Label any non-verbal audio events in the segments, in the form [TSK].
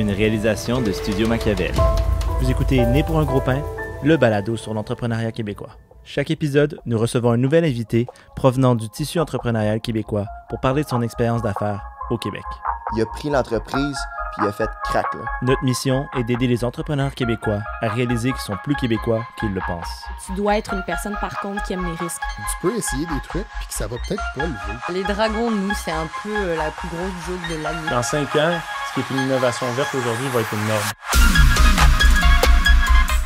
une réalisation de Studio Machiavel. Vous écoutez Né pour un gros pain, le balado sur l'entrepreneuriat québécois. Chaque épisode, nous recevons un nouvel invité provenant du tissu entrepreneurial québécois pour parler de son expérience d'affaires au Québec. Il a pris l'entreprise fait Notre mission est d'aider les entrepreneurs québécois à réaliser qu'ils sont plus québécois qu'ils le pensent. Tu dois être une personne, par contre, qui aime les risques. Tu peux essayer des trucs, puis que ça va peut-être pas le Les dragons, nous, c'est un peu euh, la plus grosse joke de l'année. Dans cinq ans, ce qui est une innovation verte aujourd'hui va être une norme.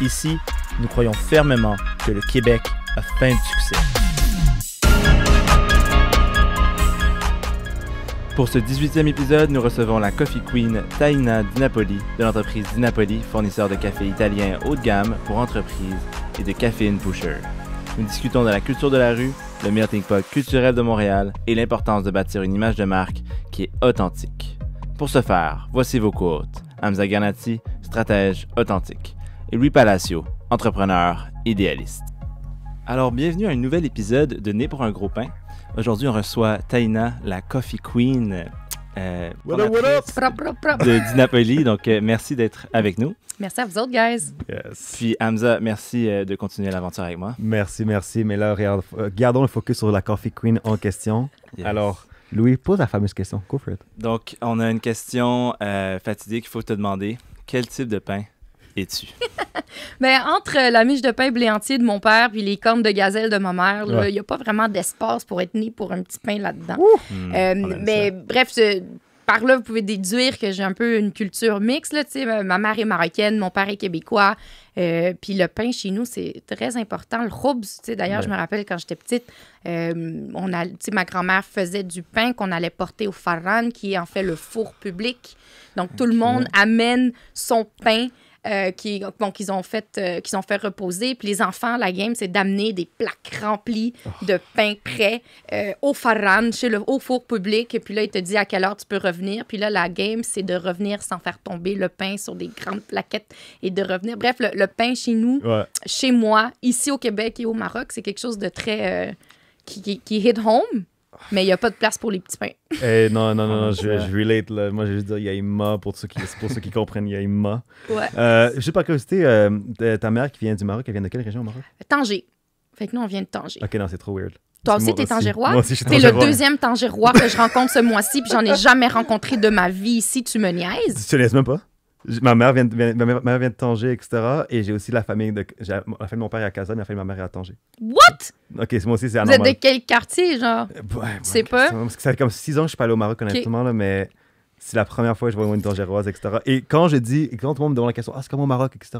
Ici, nous croyons fermement que le Québec a faim de succès. Pour ce 18e épisode, nous recevons la Coffee Queen Taina Di Napoli de l'entreprise DiNapoli, fournisseur de café italien haut de gamme pour entreprises et de Caffeine Pusher. Nous discutons de la culture de la rue, le melting pot culturel de Montréal et l'importance de bâtir une image de marque qui est authentique. Pour ce faire, voici vos co-hôtes Hamza Garnati, stratège authentique, et Louis Palacio, entrepreneur idéaliste. Alors, bienvenue à un nouvel épisode de Né pour un gros pain, Aujourd'hui, on reçoit Taina, la Coffee Queen euh, de Dinapoli. Donc, euh, merci d'être avec nous. Merci à vous autres, guys. Yes. Puis, Hamza, merci euh, de continuer l'aventure avec moi. Merci, merci. Mais là, regarde, gardons le focus sur la Coffee Queen en question. Alors, Louis, pose la fameuse question. Go for Donc, on a une question fatidique qu'il faut te demander. Quel type de pain es-tu? ben, [LAUGHS] entre la miche de pain blé entier de mon père puis les cornes de gazelle de ma mère, il y n'y a pas vraiment d'espace pour être né pour un petit pain là-dedans. Hmm, euh, mais bref, par là, vous pouvez déduire que j'ai un peu une culture mixte. ma mère est marocaine, mon père est québécois. Euh, puis le pain chez nous, c'est très important. Le roubs, d'ailleurs, je me rappelle quand j'étais petite, euh, on a, ma grand-mère faisait du pain qu'on allait porter au faran qui est en fait le four public. Donc tout le monde amène son pain euh, qui, qu'ils ont fait euh, qu'ils ont fait reposer. Puis les enfants, la game, c'est d'amener des plaques remplies oh. de pain prêt euh, au faran, chez le au four public. Et puis là, il te dit à quelle heure tu peux revenir. Puis là, la game, c'est de revenir sans faire tomber le pain sur des grandes plaquettes et de revenir. Bref, le, pain chez nous, chez moi, ici au Québec et au Maroc, c'est quelque chose de très qui, qui, qui hit home. Mais il n'y a pas de place pour les petits pains. Eh, non, non, non, je, je, relate. Moi, je vais juste dire Yaima pour ceux qui, pour ceux qui comprennent Yaima. Ouais. Euh, juste par curiosité, euh, ta mère qui vient du Maroc, elle vient de quelle région au Maroc Tanger. Fait que nous, on vient de Tanger. Ok, non, c'est trop weird. Toi aussi, t'es tangérois. Moi aussi, je suis T'es le deuxième tangérois que je rencontre ce mois-ci, puis j'en ai jamais rencontré de ma vie ici. Tu me niaises. Tu te laisses même pas? ma mère vient, de, ma Tanger, etc. Et j'ai aussi la famille de, la famille de mon père est à Kazan, la famille de ma mère est à Tanger. What? Ok, moi aussi, c'est anormal. Vous êtes de quel quartier, genre? Ouais, pas? Parce que ça fait comme six ans que je suis pas allé au Maroc, honnêtement, là, mais c'est la première fois que je vois une tangéroise, etc. Et quand je dis, quand tout le monde me demande la question, ah, c'est comme au Maroc, etc.,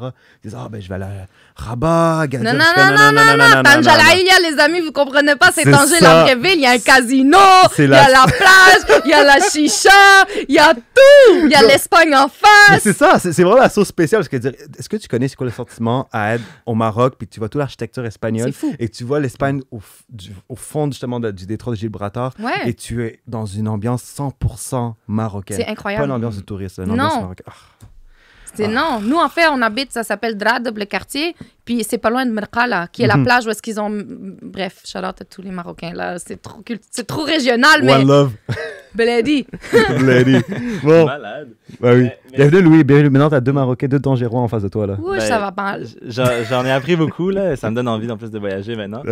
ils dis, « ah, ben, je vais à Rabat, Gaza. Non, non, non, non, non, non, les amis, vous comprenez pas, c'est Tanger, la vraie ville. Il y a un casino, il y a la [LAUGHS] plage, il y a la chicha, il y a tout. Il y a l'Espagne en face. C'est ça, c'est vraiment la sauce spéciale. Parce que dire, est-ce que tu connais c'est quoi le sentiment à être au Maroc, puis tu vois toute l'architecture espagnole. Et tu vois l'Espagne au, au, fond, justement, du détroit de Gibraltar. Et tu es dans une ambiance 100% marocaine. C'est incroyable. Pas l'ambiance de touriste, Non. Ah. C'est non. Nous, en fait, on habite, ça s'appelle Dradeb, le quartier, puis c'est pas loin de Merkala, qui est la mhm. plage où est-ce qu'ils ont... Bref, shout à tous les Marocains, là, c'est trop, c'est trop régional, One mais... love. Bledi. [LAUGHS] Bon. Malade. Bah oui. Bienvenue Louis, bienvenue. Maintenant t'as deux Marocains, deux Tangérois en face de toi là. Ouh, ça ben, va pas. J'en ai appris beaucoup là, ça me donne envie en plus de voyager maintenant.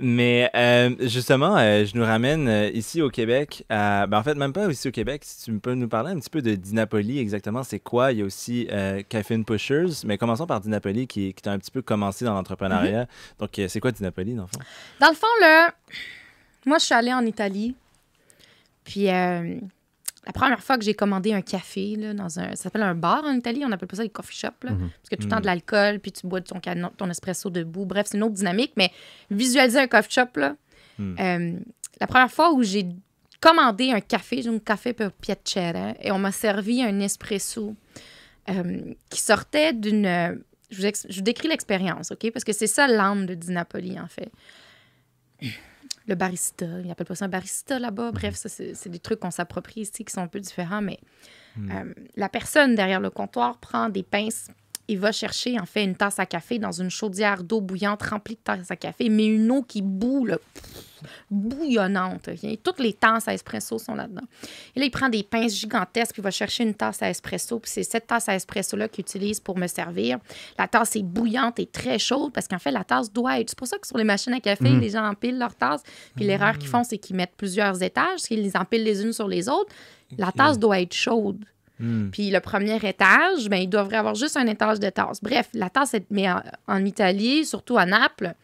Mais euh, justement, euh, je nous ramène euh, ici au Québec. Ben, en fait, même pas ici au Québec. Si tu peux nous parler un petit peu de Dinapoli, exactement, c'est quoi Il y a aussi Caffeine Pushers, mais commençons par Dinapoli qui, qui t'a un petit peu commencé dans l'entrepreneuriat. Mm-hmm. Donc, c'est quoi Dinapoli dans le fond Dans le fond là, moi je suis allée en Italie puis euh, la première fois que j'ai commandé un café, dans un, ça s'appelle un bar en Italie, on appelle pas ça les coffee shops, mhm. parce que tout le mhm. temps de l'alcool, puis tu bois ton, ton espresso debout. Bref, c'est une autre dynamique, mais visualiser un coffee shop, là, mhm. euh, la première fois où j'ai commandé un café, j'ai un café pour piacere, et on m'a servi un espresso euh, qui sortait d'une. Je vous, je décris l'expérience, OK? Parce que c'est ça l'âme de Dinapoli, en fait le barista. il a pas ça un barista là-bas. Mhm. Bref, ça, c'est des trucs qu'on s'approprie ici qui sont un peu différents, mais mhm. euh, la personne derrière le comptoir prend des pinces il va chercher en fait une tasse à café dans une chaudière d'eau bouillante remplie de tasse à café, mais une eau qui boule bouillonnante. Toutes les tasses à espresso sont là-dedans. Et là, il prend des pinces gigantesques, il va chercher une tasse à espresso, puis c'est cette tasse à espresso-là qu'il utilise pour me servir. La tasse est bouillante et très chaude, parce qu'en fait, la tasse doit être. C'est pour ça que sur les machines à café, mmh. les gens empilent leurs tasses, puis l'erreur qu'ils font, c'est qu'ils mettent plusieurs étages, qu'ils les empilent les unes sur les autres. La tasse doit être chaude. Hmm. Puis le premier étage, ben, il devrait avoir juste un étage de tasse. Bref, la tasse, est, mais en, Italie, surtout à Naples,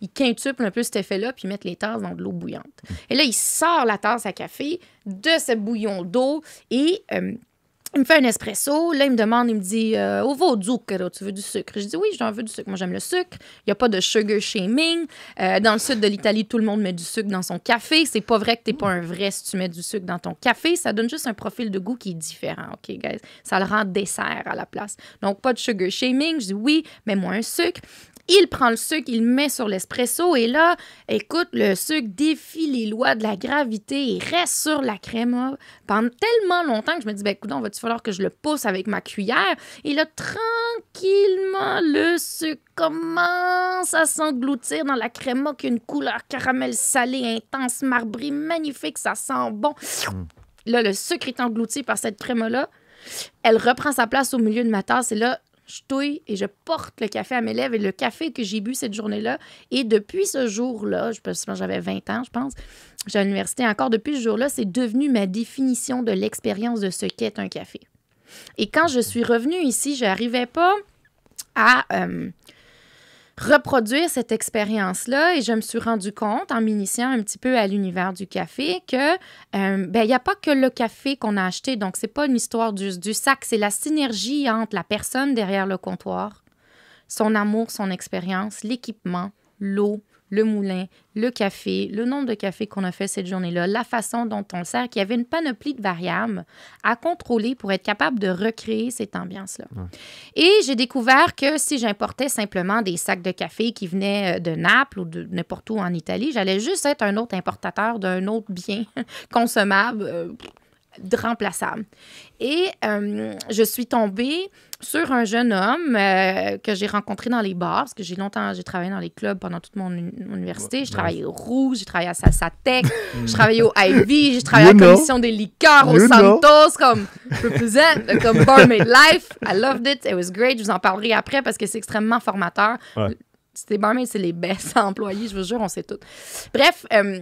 ils quintuplent un peu cet effet-là, puis ils mettent les tasses dans de l'eau bouillante. Et là, il sort la tasse à café de ce bouillon d'eau et euh, il me fait un espresso. Là, il me demande, il me dit euh, Au tu veux du sucre Je dis Oui, j'en veux du sucre. Moi, j'aime le sucre. Il n'y a pas de sugar shaming. Euh, dans le sud de l'Italie, tout le monde met du sucre dans son café. C'est pas vrai que tu n'es pas un vrai si tu mets du sucre dans ton café. Ça donne juste un profil de goût qui est différent. OK, guys Ça le rend dessert à la place. Donc, pas de sugar shaming. Je dis Oui, mets-moi un sucre. Il prend le sucre, il met sur l'espresso et là, écoute, le sucre défie les lois de la gravité et reste sur la crème hein, pendant tellement longtemps que je me dis, ben écoute, va-tu falloir que je le pousse avec ma cuillère? Et là, tranquillement, le sucre commence à s'engloutir dans la crème qui a une couleur caramel salé intense, marbrée, magnifique, ça sent bon. Hmm. Là, le sucre est englouti par cette crème-là. Elle reprend sa place au milieu de ma tasse et là, je touille et je porte le café à mes lèvres. Et le café que j'ai bu cette journée-là, et depuis ce jour-là, je pense j'avais 20 ans, je pense, j'ai à l'université encore, depuis ce jour-là, c'est devenu ma définition de l'expérience de ce qu'est un café. Et quand je suis revenue ici, je n'arrivais pas à... Euh, reproduire cette expérience-là. Et je me suis rendu compte, en m'initiant un petit peu à l'univers du café, que euh, ben, il n'y a pas que le café qu'on a acheté. Donc, c'est pas une histoire du, du sac, c'est la synergie entre la personne derrière le comptoir, son amour, son expérience, l'équipement, l'eau, le moulin, le café, le nombre de cafés qu'on a fait cette journée-là, la façon dont on sert, qu'il y avait une panoplie de variables à contrôler pour être capable de recréer cette ambiance-là. Et j'ai découvert que si j'importais simplement des sacs de café qui venaient euh, de Naples ou de n'importe où en Italie, j'allais juste être un autre importateur d'un autre bien [LAUGHS] consommable, euh, remplaçable. Et euh, je suis tombée sur un jeune homme euh, que j'ai rencontré dans les bars, parce que j'ai longtemps, j'ai travaillé dans les clubs pendant toute mon, université. j'ai travaillé au Rouge, j'ai travaillé à Tech, [LAUGHS] j'ai travaillé au Ivy, j'ai travaillé à la Commission des liqueurs, au Santos, comme represent, comme Barmaid Life. I loved it, it was great. Je vous en parlerai après parce que c'est extrêmement formateur. C'était barmaid, c'est les best [LAUGHS] employés, je vous jure, on sait tout. Bref, euh,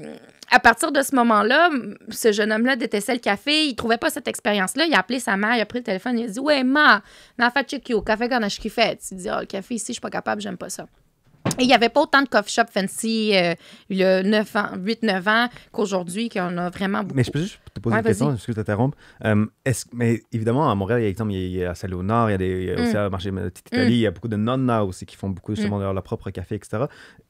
à partir de ce moment-là, ce jeune homme-là détestait le café. Il trouvait pas cette expérience-là. Il a appelé sa mère, il a pris le téléphone, il a dit Ouais, ma, na au café quand je fait. Il dit ah, le café ici, je suis pas capable, j'aime pas ça. Et il n'y avait pas autant de coffee shop fancy euh, il y a 9 8-9 ans qu'aujourd'hui, qu'on a vraiment beaucoup. Mais je peux juste poser pose ouais, une question, excuse de t'interrompre. Euh, mais évidemment, à Montréal, il y a, exemple, il y a, Salé au Nord, il y a, mm. aussi un marché de petite Italie, mm. il y a beaucoup de nonnas aussi qui font beaucoup justement mm. leur, propre café, etc.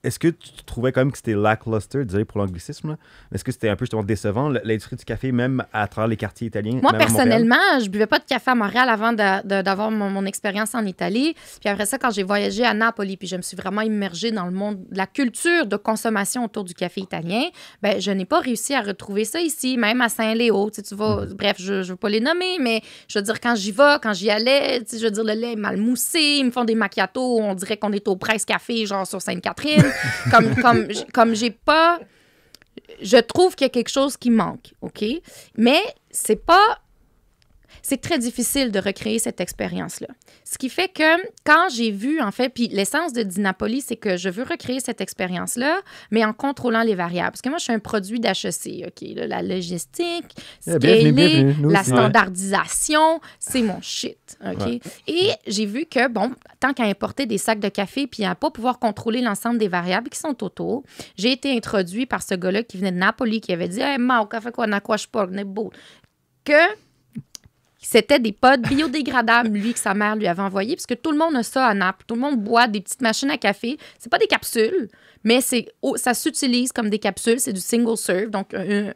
Est-ce que tu trouvais quand même que c'était lackluster, désolé pour l'anglicisme, est-ce que c'était un peu justement décevant, l'industrie du café, même à travers les quartiers italiens? Moi, personnellement, je buvais pas de café à Montréal avant d'avoir mon, expérience en Italie. Puis après ça, quand j'ai voyagé à Napoli, puis je me suis vraiment immergée dans le monde de la culture de consommation autour du café italien, ben je n'ai pas réussi à retrouver ça ici, même à Saint haut tu vas, mm-hmm. bref, je ne veux pas les nommer, mais je veux dire, quand j'y vais, quand j'y allais, je veux dire, le lait est mal moussé, ils me font des macchiatos, on dirait qu'on est au Presse Café, genre sur Sainte-Catherine. [LAUGHS] comme, comme, comme j'ai pas. Je trouve qu'il y a quelque chose qui manque, OK? Mais c'est pas c'est très difficile de recréer cette expérience-là. Ce qui fait que quand j'ai vu, en fait, puis l'essence de Dinapoli, c'est que je veux recréer cette expérience-là, mais en contrôlant les variables. Parce que moi, je suis un produit d'HEC, OK? la logistique, eh la standardisation, c'est mon shit, OK? Et j'ai vu que, bon, tant qu'à importer des sacs de café puis à pas pouvoir contrôler l'ensemble des variables qui sont autour, j'ai été introduit par ce gars-là qui venait de Napoli, qui avait dit « Hey, ma, au café quoi, na quoi je parle, beau. » Que c'était des pods biodégradables, lui, que sa mère lui avait envoyé, parce que tout le monde a ça à Naples. Tout le monde boit des petites machines à café. C'est pas des capsules, mais c'est ça s'utilise comme des capsules. C'est du single serve, donc une,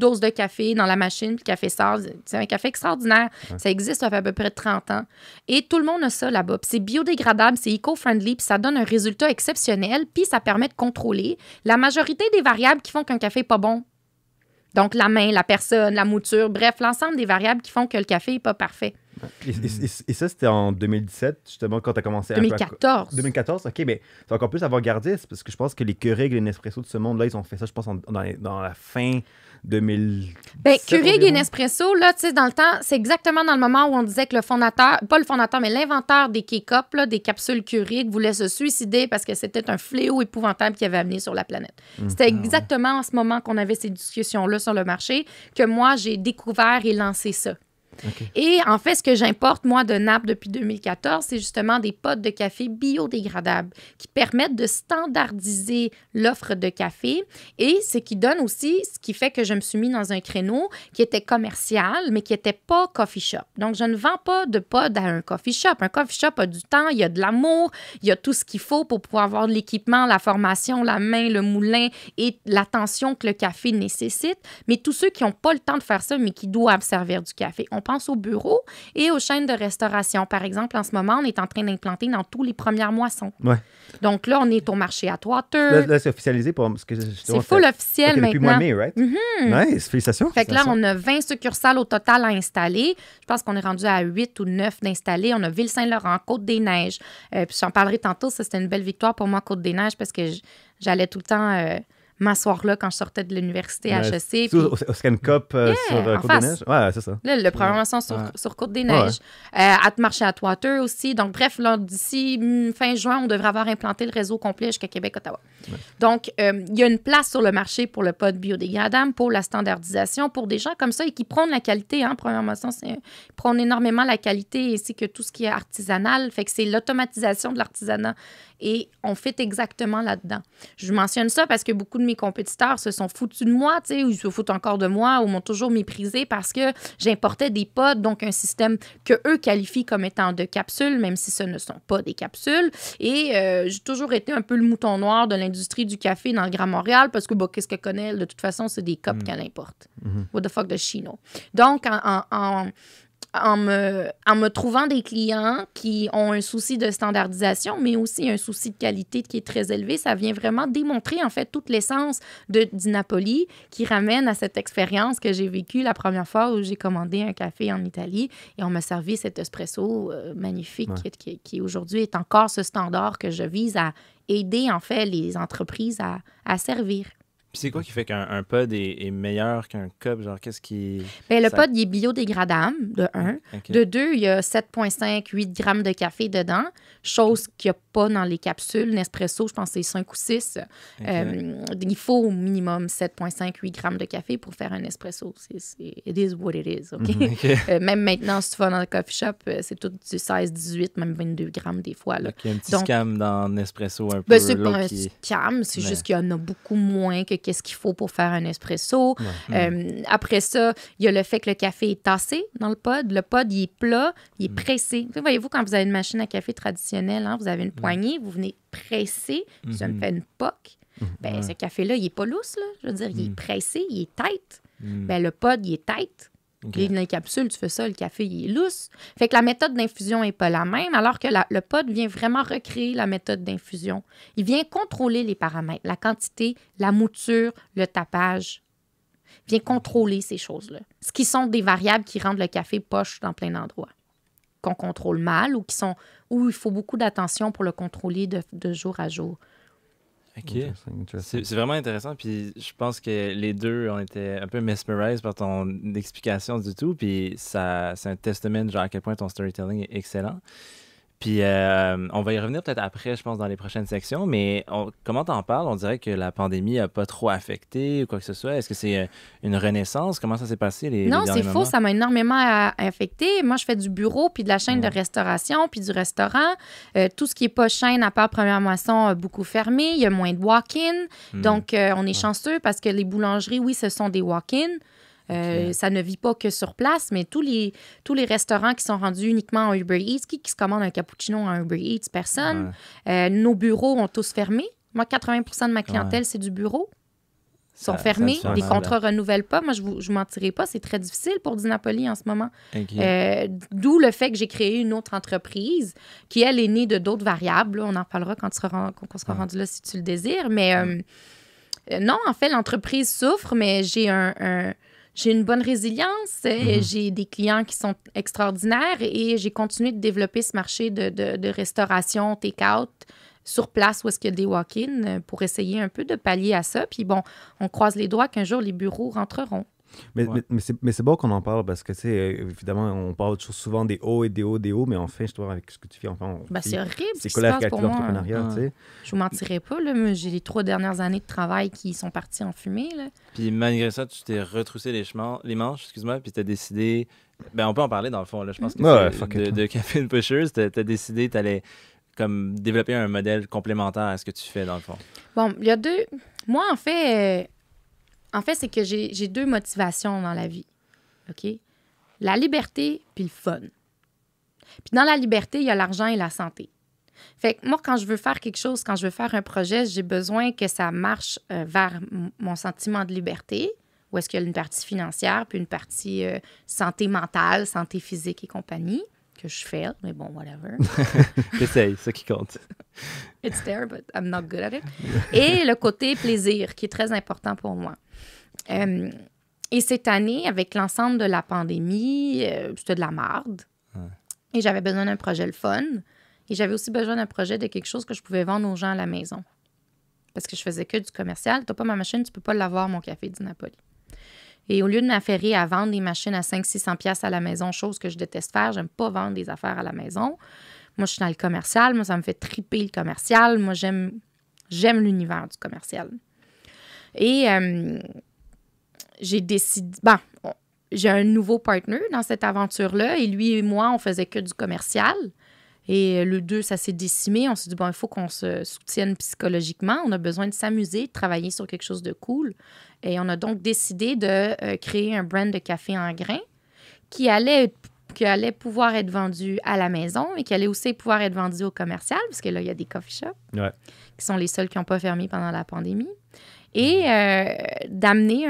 dose de café dans la machine, puis le café sort. C'est un café extraordinaire. Ça existe, ça fait à peu près 30 ans. Et tout le monde a ça là-bas. c'est biodégradable, c'est eco-friendly, puis ça donne un résultat exceptionnel, puis ça permet de contrôler la majorité des variables qui font qu'un café n'est pas bon donc, la main, la personne, la mouture, bref, l'ensemble des variables qui font que le café n'est pas parfait. Et, ça, c'était en 2017, justement, quand tu as commencé à. 2014. 2014, OK, mais c'est encore plus avant-gardiste, parce que je pense que les et les Nespresso de ce monde-là, ils ont fait ça, je pense, dans, dans, la fin 2000. Ben, Keurig et Nespresso, là, tu sais, dans le temps, c'est exactement dans le moment où on disait que le fondateur, pas le fondateur, mais l'inventeur des K-Cups, des capsules Keurig, voulait se suicider parce que c'était un fléau épouvantable qu'il avait amené sur la planète. Mm. C'était ah exactement en ce moment qu'on avait ces discussions-là sur le marché que moi, j'ai découvert et lancé ça. Et en fait, ce que j'importe, moi, de Naples depuis 2014, c'est justement des pots de café biodégradables qui permettent de standardiser l'offre de café et ce qui donne aussi, ce qui fait que je me suis mis dans un créneau qui était commercial, mais qui n'était pas coffee shop. Donc, je ne vends pas de pods à un coffee shop. Un coffee shop a du temps, il y a de l'amour, il y a tout ce qu'il faut pour pouvoir avoir l'équipement, la formation, la main, le moulin et l'attention que le café nécessite. Mais tous ceux qui n'ont pas le temps de faire ça, mais qui doivent servir du café, on pense aux bureaux et aux chaînes de restauration. Par exemple, en ce moment, on est en train d'implanter dans tous les premières moissons. Donc là, on est au marché à Twater. Là, c'est officialisé pour ce C'est full officiel depuis maintenant. mois de mai, right? Mhm. félicitations. Fait que là, on a 20 succursales au total à installer. Je pense qu'on est rendu à 8 ou 9 d'installer. On a Ville-Saint-Laurent, Côte-des-Neiges. Euh, puis j'en parlerai tantôt, ça c'était une belle victoire pour moi, Côte-des-Neiges, parce que j'allais tout le temps... Euh, m'asseoir là quand je sortais de l'université à HEC. Puis... Au, Scan euh, sur euh, Côte-des-Neiges? Ouais, c'est ça. Là, le premier sur, sur Côte-des-Neiges. Euh, à te marcher à aussi. Donc, bref, d'ici mm, fin juin, on devrait avoir implanté le réseau complet jusqu'à Québec-Ottawa. Donc, euh, il y a une place sur le marché pour le pod biodégradable, pour la standardisation, pour des gens comme ça et qui prônent la qualité. Hein, programmation, ils prônent énormément la qualité et c'est que tout ce qui est artisanal. Fait que c'est l'automatisation de l'artisanat et on fait exactement là-dedans. Je mentionne ça parce que beaucoup de mes compétiteurs se sont foutus de moi, tu sais, ou ils se foutent encore de moi, ou m'ont toujours méprisé parce que j'importais des potes, donc un système que eux qualifient comme étant de capsules, même si ce ne sont pas des capsules. Et euh, j'ai toujours été un peu le mouton noir de l'industrie du café dans le Grand Montréal parce que, bon, qu'est-ce qu'elle connaît? De toute façon, c'est des copes mm. qu'elle importe. Mm-hmm. What the fuck de Donc, en en me, trouvant des clients qui ont un souci de standardisation, mais aussi un souci de qualité qui est très élevé, ça vient vraiment démontrer en fait toute l'essence de Napoli qui ramène à cette expérience que j'ai vécue la première fois où j'ai commandé un café en Italie et on m'a servi cet espresso euh, magnifique qui, aujourd'hui est encore ce standard que je vise à aider en fait les entreprises à, à servir c'est quoi qui fait qu'un pod est, est meilleur qu'un cup? Genre, qu'est-ce qui. Bien, le pod, il est biodégradable, de un. De deux, il y a 7,5, 8 grammes de café dedans, chose qu'il n'y a pas dans les capsules. Nespresso, je pense que c'est 5 ou 6. Euh, il faut au minimum 7,5, 8 grammes de café pour faire un espresso. C'est, it is what it is, OK? Mhm, [LAUGHS] euh, même maintenant, si tu vas dans le coffee shop, euh, c'est tout du 16, 18, même 22 grammes des fois. il y a un petit scam dans Nespresso un ben, C'est c'est juste qu'il y en a beaucoup moins que qu'est-ce qu'il faut pour faire un espresso. Euh, après ça, il y a le fait que le café est tassé dans le pod. Le pod, il est plat, il est mm. pressé. Vous Voyez-vous, quand vous avez une machine à café traditionnelle, hein, vous avez une mm. poignée, vous venez presser, ça me mm-hmm. fait une poque. Mm-hmm. Ben, Ce café-là, il n'est pas lousse. Je veux dire, il est mm. pressé, il est tight. Ben, le pod, il est tight. Okay. Les, les, capsules, tu fais ça, le café, il est lousse. Fait que la méthode d'infusion n'est pas la même, alors que le pod vient vraiment recréer la méthode d'infusion. Il vient contrôler les paramètres, la quantité, la mouture, le tapage. Il vient contrôler ces choses-là. Ce qui sont des variables qui rendent le café poche dans plein d'endroits, qu'on contrôle mal ou qui sont où il faut beaucoup d'attention pour le contrôler de jour à jour. Ok. C'est vraiment intéressant. Puis je pense que les deux, ont été un peu mesmerized par ton explication du tout. Puis ça, c'est un testament, genre à quel point ton storytelling est excellent. Puis euh, on va y revenir peut-être après, je pense, dans les prochaines sections, mais comment t'en parles? On dirait que la pandémie n'a pas trop affecté ou quoi que ce soit. Est-ce que c'est euh, une renaissance? Comment ça s'est passé? Les, non, c'est faux, ça m'a énormément euh, affecté. Moi, je fais du bureau, puis de la chaîne de restauration, puis du restaurant. tout ce qui n'est pas chaîne, à part première moisson, a beaucoup fermé. Il y a moins de walk-in. Hmm. Donc, on est chanceux parce que les boulangeries, oui, ce sont des walk-in. Euh, ça ne vit pas que sur place, mais tous les, tous les restaurants qui sont rendus uniquement en Uber Eats, qui, qui se commande un cappuccino en Uber Eats? Personne. Euh, nos bureaux ont tous fermé. Moi, 80 de ma clientèle, c'est du bureau sont fermés, les contrats ne hein. renouvellent pas. Moi, je vous, je vous mentirai pas, c'est très difficile pour Dinapoli en ce moment. Euh, d'où le fait que j'ai créé une autre entreprise qui, elle, est née de d'autres variables. on en parlera quand, quand on sera rendu là si tu le désires. Mais non, en fait, l'entreprise souffre, mais j'ai un j'ai une bonne résilience, euh, mhm. j'ai des clients qui sont extraordinaires et j'ai continué de développer ce marché de, restauration, take-out sur place où est-ce qu'il y a des walk in euh, pour essayer un peu de pallier à ça. Puis bon, on croise les doigts qu'un jour les bureaux rentreront. Mais, mais c'est beau qu'on en parle parce que, tu sais, euh, évidemment, on parle toujours souvent des hauts et des hauts, des hauts, mais enfin, je vois avec ce que tu fais, enfin. Ben, c'est horrible. C'est quoi la hein. l'entrepreneuriat, tu sais? Ah. Je vous mentirais pas, là, j'ai les trois dernières années de travail qui sont parties en fumée, là. Puis malgré ça, tu t'es retroussé les, chemins, les manches, excuse-moi, puis t'as décidé. Ben, on peut en parler dans le fond, là. Je pense que de, de Caffeine Pushers, t'as as décidé, t'allais comme développer un modèle complémentaire à ce que tu fais dans le fond? Bon, il y a deux. Moi, en fait, euh, en fait, c'est que j'ai deux motivations dans la vie. OK? La liberté puis le fun. Puis dans la liberté, il y a l'argent et la santé. Fait que moi, quand je veux faire quelque chose, quand je veux faire un projet, j'ai besoin que ça marche euh, vers mon sentiment de liberté, ou est-ce qu'il y a une partie financière, puis une partie euh, santé mentale, santé physique et compagnie que je fais, mais bon, whatever. J'essaye, [LAUGHS] c'est ce qui compte. [LAUGHS] It's there, but I'm not good at it. Et le côté plaisir, qui est très important pour moi. Euh, et cette année, avec l'ensemble de la pandémie, euh, c'était de la marde. Et j'avais besoin d'un projet le fun. Et j'avais aussi besoin d'un projet de quelque chose que je pouvais vendre aux gens à la maison. Parce que je faisais que du commercial. T'as pas ma machine, tu peux pas l'avoir, mon café du Napoli. Et au lieu de m'affairer à vendre des machines à 500-600 pièces à la maison, chose que je déteste faire, j'aime pas vendre des affaires à la maison. Moi, je suis dans le commercial. Moi, ça me fait triper le commercial. Moi, j'aime, j'aime l'univers du commercial. Et euh, j'ai décidé. Bon, j'ai un nouveau partenaire dans cette aventure-là. Et lui et moi, on faisait que du commercial. Et euh, le 2, ça s'est décimé. On s'est dit, bon, il faut qu'on se soutienne psychologiquement. On a besoin de s'amuser, de travailler sur quelque chose de cool. Et on a donc décidé de euh, créer un brand de café en grains qui allait, allait pouvoir être vendu à la maison et qui allait aussi pouvoir être vendu au commercial, parce que là, il y a des coffee shops qui sont les seuls qui n'ont pas fermé pendant la pandémie. Et euh, d'amener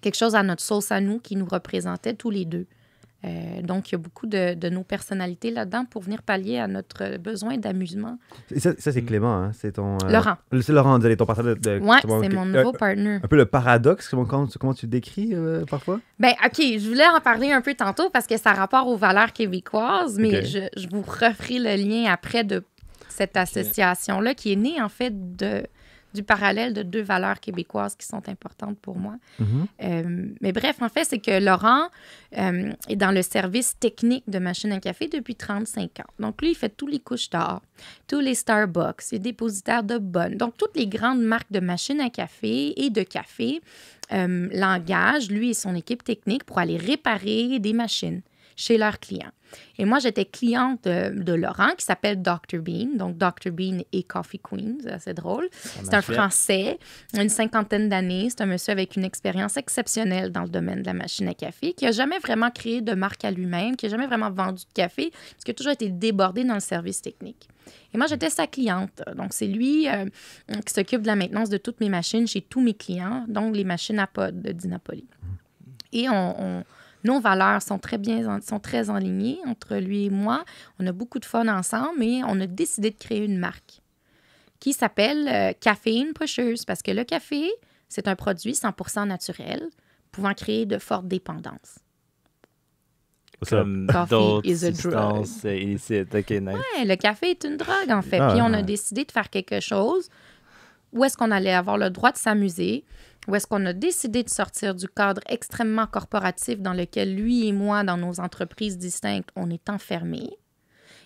quelque chose à notre sauce à nous qui nous représentait tous les deux. Euh, donc, il y a beaucoup de, nos personnalités là-dedans pour venir pallier à notre besoin d'amusement. ça, c'est mm. Clément, hein, c'est ton... Euh, Laurent. C'est Laurent, ton partenaire de... Oui, c'est mon euh, nouveau partenaire. Un peu le paradoxe, comment, comment tu décris parfois? Ben, OK, je voulais en parler un peu tantôt parce que ça rapporte rapport aux valeurs québécoises, mais je, je, vous referai le lien après de cette association-là qui est née, en fait, de du parallèle de deux valeurs québécoises qui sont importantes pour moi. Mhm. Euh, mais bref, en fait, c'est que Laurent euh, est dans le service technique de Machines à café depuis 35 ans. Donc, lui, il fait tous les couches d'or, tous les Starbucks, il est dépositaire de bonnes. Donc, toutes les grandes marques de machines à café et de café euh, l'engagent, lui et son équipe technique, pour aller réparer des machines chez leurs clients. Et moi, j'étais cliente de, Laurent qui s'appelle Dr. Bean, donc Dr. Bean et Coffee Queens, c'est assez drôle. C'est un Français, une cinquantaine d'années, c'est un monsieur avec une expérience exceptionnelle dans le domaine de la machine à café, qui n'a jamais vraiment créé de marque à lui-même, qui n'a jamais vraiment vendu de café, parce qu'il a toujours été débordé dans le service technique. Et moi, j'étais sa cliente. Donc, c'est lui euh, qui s'occupe de la maintenance de toutes mes machines chez tous mes clients, donc les machines à pod de Dinapoli. Et on nos valeurs sont très bien, sont très enlignées entre lui et moi. On a beaucoup de fun ensemble et on a décidé de créer une marque qui s'appelle Café euh, Caféine Pocheuse parce que le café, c'est un produit 100% naturel pouvant créer de fortes dépendances. le café est une drogue, en fait. Ah, Puis on a décidé de faire quelque chose où est-ce qu'on allait avoir le droit de s'amuser, où est-ce qu'on a décidé de sortir du cadre extrêmement corporatif dans lequel lui et moi, dans nos entreprises distinctes, on est enfermés,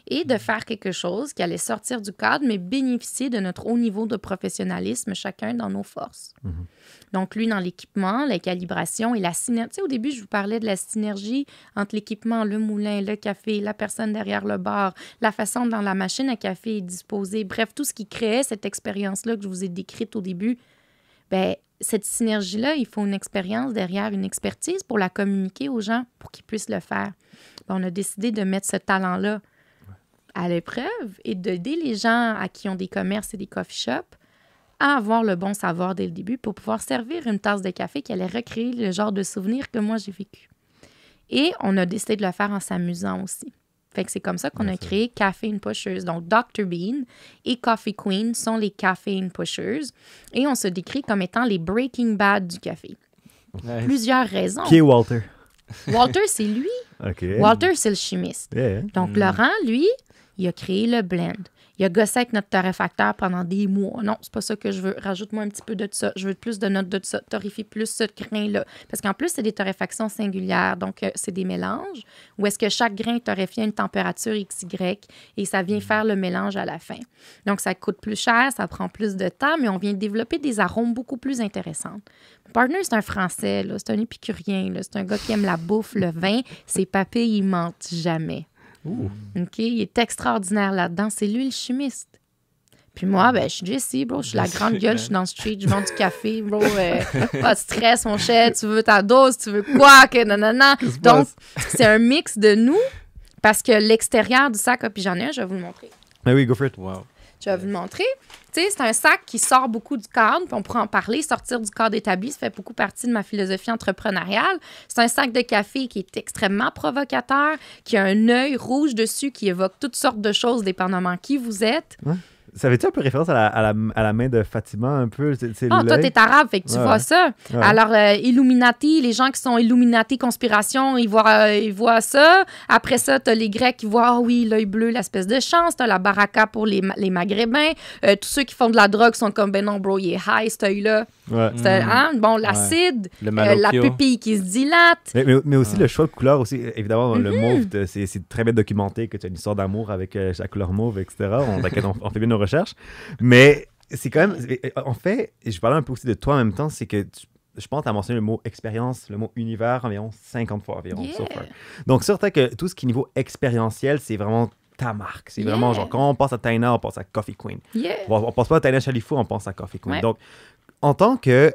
et de mm-hmm. faire quelque chose qui allait sortir du cadre, mais bénéficier de notre haut niveau de professionnalisme, chacun dans nos forces. Mm-hmm. Donc, lui dans l'équipement, la calibration et la synergie. Tu sais, au début, je vous parlais de la synergie entre l'équipement, le moulin, le café, la personne derrière le bar, la façon dont la machine à café est disposée, bref, tout ce qui créait cette expérience-là que je vous ai décrite au début. Ben, cette synergie-là, il faut une expérience derrière, une expertise pour la communiquer aux gens pour qu'ils puissent le faire. Ben, on a décidé de mettre ce talent-là à l'épreuve et d'aider les gens à qui ont des commerces et des coffee shops à avoir le bon savoir dès le début pour pouvoir servir une tasse de café qui allait recréer le genre de souvenir que moi j'ai vécu. Et on a décidé de le faire en s'amusant aussi. Fait que c'est comme ça qu'on a créé Caffeine Pushers. Donc, Dr. Bean et Coffee Queen sont les Caffeine Pushers. Et on se décrit comme étant les Breaking Bad du café. Plusieurs raisons. Qui est Walter? Walter, c'est lui. [LAUGHS] Walter, c'est le chimiste. Donc, hmm. Laurent, lui, il a créé le blend il a gossé avec notre torréfacteur pendant des mois. Non, c'est pas ça que je veux. Rajoute-moi un petit peu de ça. Je veux plus de notes de ça. Torréfie plus ce grain-là. Parce qu'en plus, c'est des torréfactions singulières. Donc, euh, c'est des mélanges Ou est-ce que chaque grain est à une température XY et ça vient mm. faire le mélange à la fin. Donc, ça coûte plus cher, ça prend plus de temps, mais on vient développer des arômes beaucoup plus intéressants. Mon partner, c'est un Français, c'est un épicurien, c'est un gars qui aime la bouffe, le vin. Ses papilles, il mentent jamais. OK? Il est extraordinaire là-dedans. C'est lui le chimiste. Puis moi, ben, je suis Jessie, bro. Je suis la grande gueule, je suis dans le street, je vends du café, bro. Euh, [LAUGHS] pas de stress, mon chat, Tu veux ta dose, tu veux quoi, que Donc, c'est un mix de nous parce que l'extérieur du sac, ah, puis j'en ai je vais vous le montrer. Mais ben oui, go for je vais vous le montrer. c'est un sac qui sort beaucoup du cadre, on pourrait en parler. Sortir du cadre établi, ça fait beaucoup partie de ma philosophie entrepreneuriale. C'est un sac de café qui est extrêmement provocateur, qui a un œil rouge dessus, qui évoque toutes sortes de choses dépendamment qui vous êtes. Ça tu un peu référence à la, à, à la, main de Fatima un peu? ah, toi, t'es arabe, fait que tu vois ça. Alors, euh, Illuminati, les gens qui sont Illuminati, conspiration, euh, ils voient, ça. Après ça, t'as les Grecs qui voient, oh oui, l'œil bleu, l'espèce de chance. T'as la baraka pour les, les Maghrébins. Euh, tous ceux qui font de la drogue sont comme, ben non, bro, il est high, cet œil-là. Ouais. Mm. Bon, l'acide, euh, la pupille qui se dilate. Mais, mais, aussi le choix de couleur, aussi, évidemment, le mm-hmm. mauve, c'est très bien documenté que tu as une histoire d'amour avec euh, chaque la couleur mauve, etc. On, on fait bien nos recherches. Mais c'est quand même. Euh, en fait, je parlais un peu aussi de toi en même temps, c'est que je pense, as mentionné le mot expérience, le mot univers environ 50 fois environ. Donc, certain que tout ce qui est niveau expérientiel, c'est vraiment ta marque. C'est vraiment genre, quand on pense à Taina, on pense à Coffee Queen. On, ne pense pas à Taina Chalifou, on pense à Coffee Queen. Donc, en tant que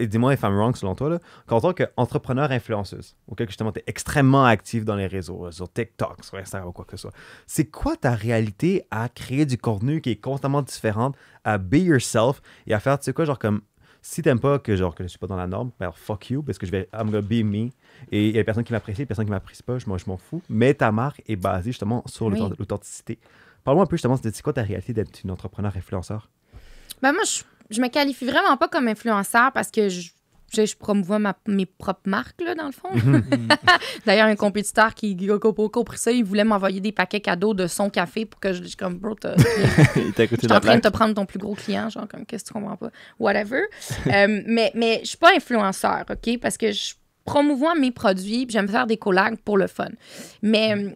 dis-moi if I'm wrong selon toi, là, en tant qu'entrepreneur influenceuse, auquel justement tu es extrêmement active dans les réseaux, euh, sur TikTok, sur Instagram ou quoi que ce soit, c'est quoi ta réalité à créer du contenu qui est constamment différente, à be yourself et à faire, tu sais quoi, genre comme si t'aimes pas que genre que je suis pas dans la norme, ben fuck you parce que je vais I'm gonna be me et il y a des personnes qui m'apprécient, des personnes qui m'apprécient pas, je, moi je m'en fous. Mais ta marque est basée justement sur l'authenticité. Parle-moi un peu justement c'est quoi ta réalité d'être une entrepreneur influenceur. Ben moi je je me qualifie vraiment pas comme influenceur parce que je, je, promouvois ma, mes propres marques, là, dans le fond. Mhm. [LAUGHS] D'ailleurs, un compétiteur qui a compris ça, il voulait m'envoyer des paquets cadeaux de son café pour que je dise comme, bro, t'as... [LAUGHS] en train de te prendre ton plus gros client, genre, comme, qu'est-ce que tu comprends pas? Whatever. [LAUGHS] Euh, mais, mais je suis pas influenceur, OK? Parce que je promouvois mes produits, j'aime faire des collages pour le fun. Mais... Euh,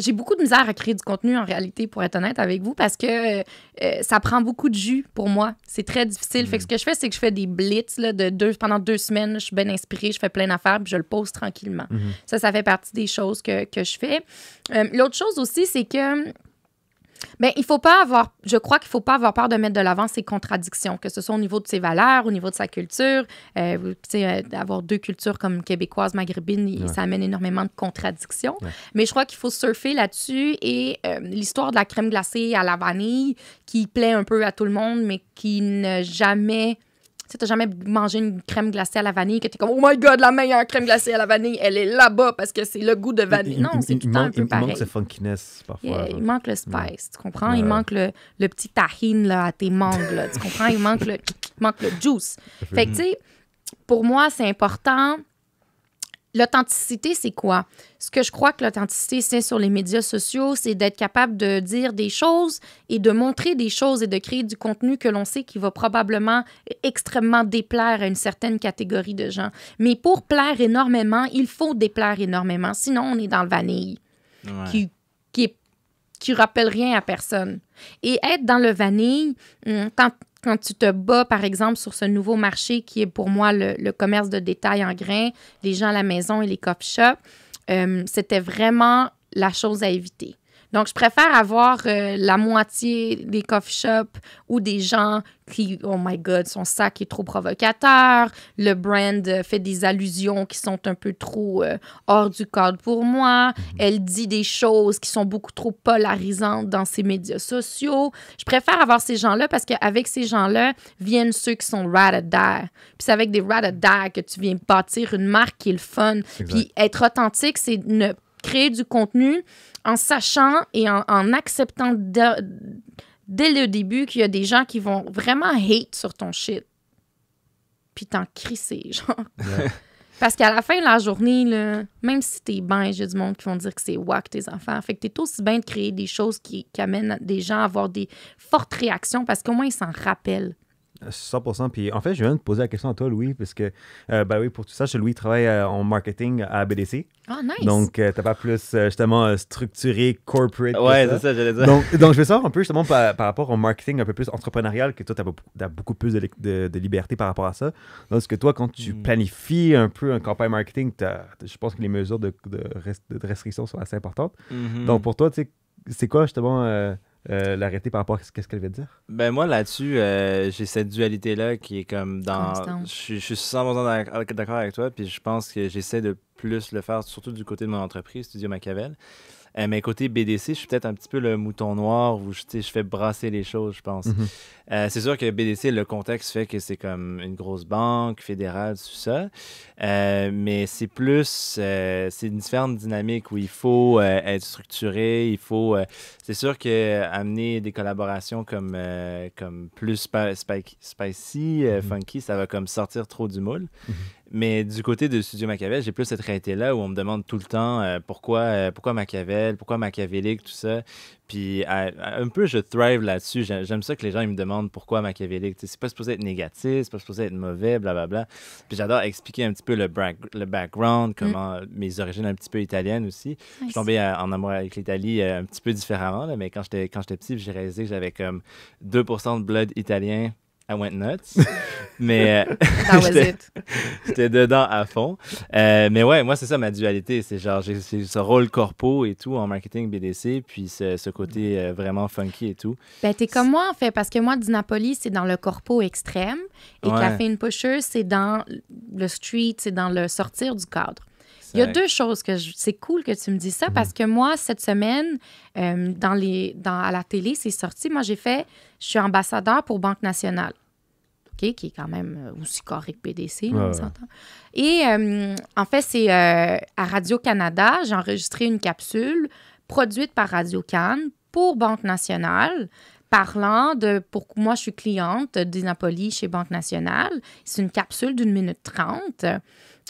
j'ai beaucoup de misère à créer du contenu en réalité, pour être honnête avec vous, parce que euh, euh, ça prend beaucoup de jus pour moi. C'est très difficile. Fait que ce mm. que je fais, c'est que je fais des blitz de deux, pendant deux semaines. Je suis bien inspirée, je fais plein d'affaires, puis je le pose tranquillement. Mm-hmm. Ça, ça fait partie des choses que, je fais. Euh, l'autre chose aussi, c'est que mais ben, il faut pas avoir, je crois qu'il faut pas avoir peur de mettre de l'avant ses contradictions, que ce soit au niveau de ses valeurs, au niveau de sa culture. Euh, sais euh, avoir deux cultures comme québécoise, maghrébine, ça amène énormément de contradictions. Mais je crois qu'il faut surfer là-dessus et euh, l'histoire de la crème glacée à la vanille qui plaît un peu à tout le monde, mais qui ne jamais tu n'as jamais mangé une crème glacée à la vanille que tu es comme, oh my god, la meilleure crème glacée à la vanille, elle est là-bas parce que c'est le goût de vanille. non, c'est tout le temps un peu pareil. Il manque ce funkiness parfois. il manque le spice, tu comprends? Il manque le, petit tahine là, à tes mangues, tu comprends? Il manque le, il [TSK] manque le juice. Fait que, tu sais, pour moi, c'est important L'authenticité, c'est quoi? Ce que je crois que l'authenticité, c'est sur les médias sociaux, c'est d'être capable de dire des choses et de montrer des choses et de créer du contenu que l'on sait qui va probablement extrêmement déplaire à une certaine catégorie de gens. Mais pour plaire énormément, il faut déplaire énormément. Sinon, on est dans le vanille, qui, qui, qui rappelle rien à personne. Et être dans le vanille, quand hum, quand tu te bats, par exemple, sur ce nouveau marché qui est pour moi le, commerce de détail en grains, les gens à la maison et les coffee shops, euh, c'était vraiment la chose à éviter. Donc, je préfère avoir euh, la moitié des coffee shops ou des gens qui, oh my God, son sac est trop provocateur, le brand euh, fait des allusions qui sont un peu trop euh, hors du cadre pour moi, mm-hmm. elle dit des choses qui sont beaucoup trop polarisantes dans ses médias sociaux. Je préfère avoir ces gens-là parce qu'avec ces gens-là viennent ceux qui sont rat Puis c'est avec des rat que tu viens bâtir une marque qui est le fun. Puis être authentique, c'est ne créer du contenu en sachant et en, acceptant dès le début qu'il y a des gens qui vont vraiment hate sur ton shit. Puis t'en crisser, [LAUGHS] genre. Parce qu'à la fin de la journée, là, même si t'es bien, a du monde qui vont dire que c'est wack tes enfants. Fait que t'es aussi bien de créer des choses qui, qui, amènent des gens à avoir des fortes réactions parce qu'au moins ils s'en rappellent. 100%. Puis en fait, je viens de poser la question à toi, Louis, parce que, bah oui, pour tout ça, je, Louis travaille euh, en marketing à BDC. Ah, nice. Donc, tu euh, t'as pas plus justement structuré, corporate. Ouais, c'est ça, j'allais dire. Donc, donc, je vais savoir un peu justement par, par, rapport au marketing un peu plus entrepreneurial, que toi, t'as as beaucoup plus de, de, liberté par rapport à ça. Parce que toi, quand tu hmm. planifies un peu un campagne marketing, je pense que les mesures de, de, restriction sont assez importantes. Mm-hmm. Donc, pour toi, tu sais, c'est quoi justement euh, l'arrêter par rapport à ce qu'elle veut dire? Ben moi, là-dessus, euh, j'ai cette dualité-là qui est comme dans... Je, suis 100% d'accord avec toi, puis je pense que j'essaie de plus le faire, surtout du côté de mon entreprise, Studio Machiavel. Euh, mais côté BDC, je suis peut-être un petit peu le mouton noir où je, je fais brasser les choses, je pense. Mhm. Euh, c'est sûr que BDC, le contexte fait que c'est comme une grosse banque fédérale, tout ça. Euh, mais c'est plus, c'est une différente dynamique où il faut être structuré, il faut. c'est sûr que amener des collaborations comme, comme plus spicy, mhm. funky, ça va comme sortir trop du moule. Mhm. Mais du côté de Studio Machiavel, j'ai plus cette réalité-là où on me demande tout le temps euh, pourquoi, euh, pourquoi Machiavel, pourquoi machiavélique, tout ça. Puis un peu, je thrive là-dessus. J'aime ça que les gens me demandent pourquoi machiavélique. C'est pas supposé être négatif, c'est pas supposé être mauvais, blablabla. Bla, bla. Puis j'adore expliquer un petit peu le, le background, mm. comment euh, mes origines un petit peu italiennes aussi. Je suis tombé en amour avec l'Italie un petit peu différemment, là, mais quand j'étais petit, j'ai réalisé que j'avais comme 2% de blood italien, I went nuts. [LAUGHS] mais euh, j'étais dedans à fond. Euh, mais ouais, moi, c'est ça ma dualité. C'est genre, j'ai ce rôle corpo et tout en marketing BDC, puis ce, côté euh, vraiment funky et tout. Ben, t'es comme moi, en fait, parce que moi, Dinapoli, c'est dans le corpo extrême, et Caffeine Café une Pusher, c'est dans le street, c'est dans le sortir du cadre. Il y a deux choses que je... c'est cool que tu me dis ça mm-hmm. parce que moi cette semaine euh, dans les dans à la télé c'est sorti. Moi j'ai fait je suis ambassadeur pour Banque Nationale. qui est quand même euh, aussi correct PDC, on s'entend. Et euh, en fait, c'est à Radio-Canada, j'ai enregistré une capsule produite par Radio-Can pour Banque nationale parlant de pourquoi moi je suis cliente d'Inapoli chez Banque nationale. C'est une capsule d'une minute trente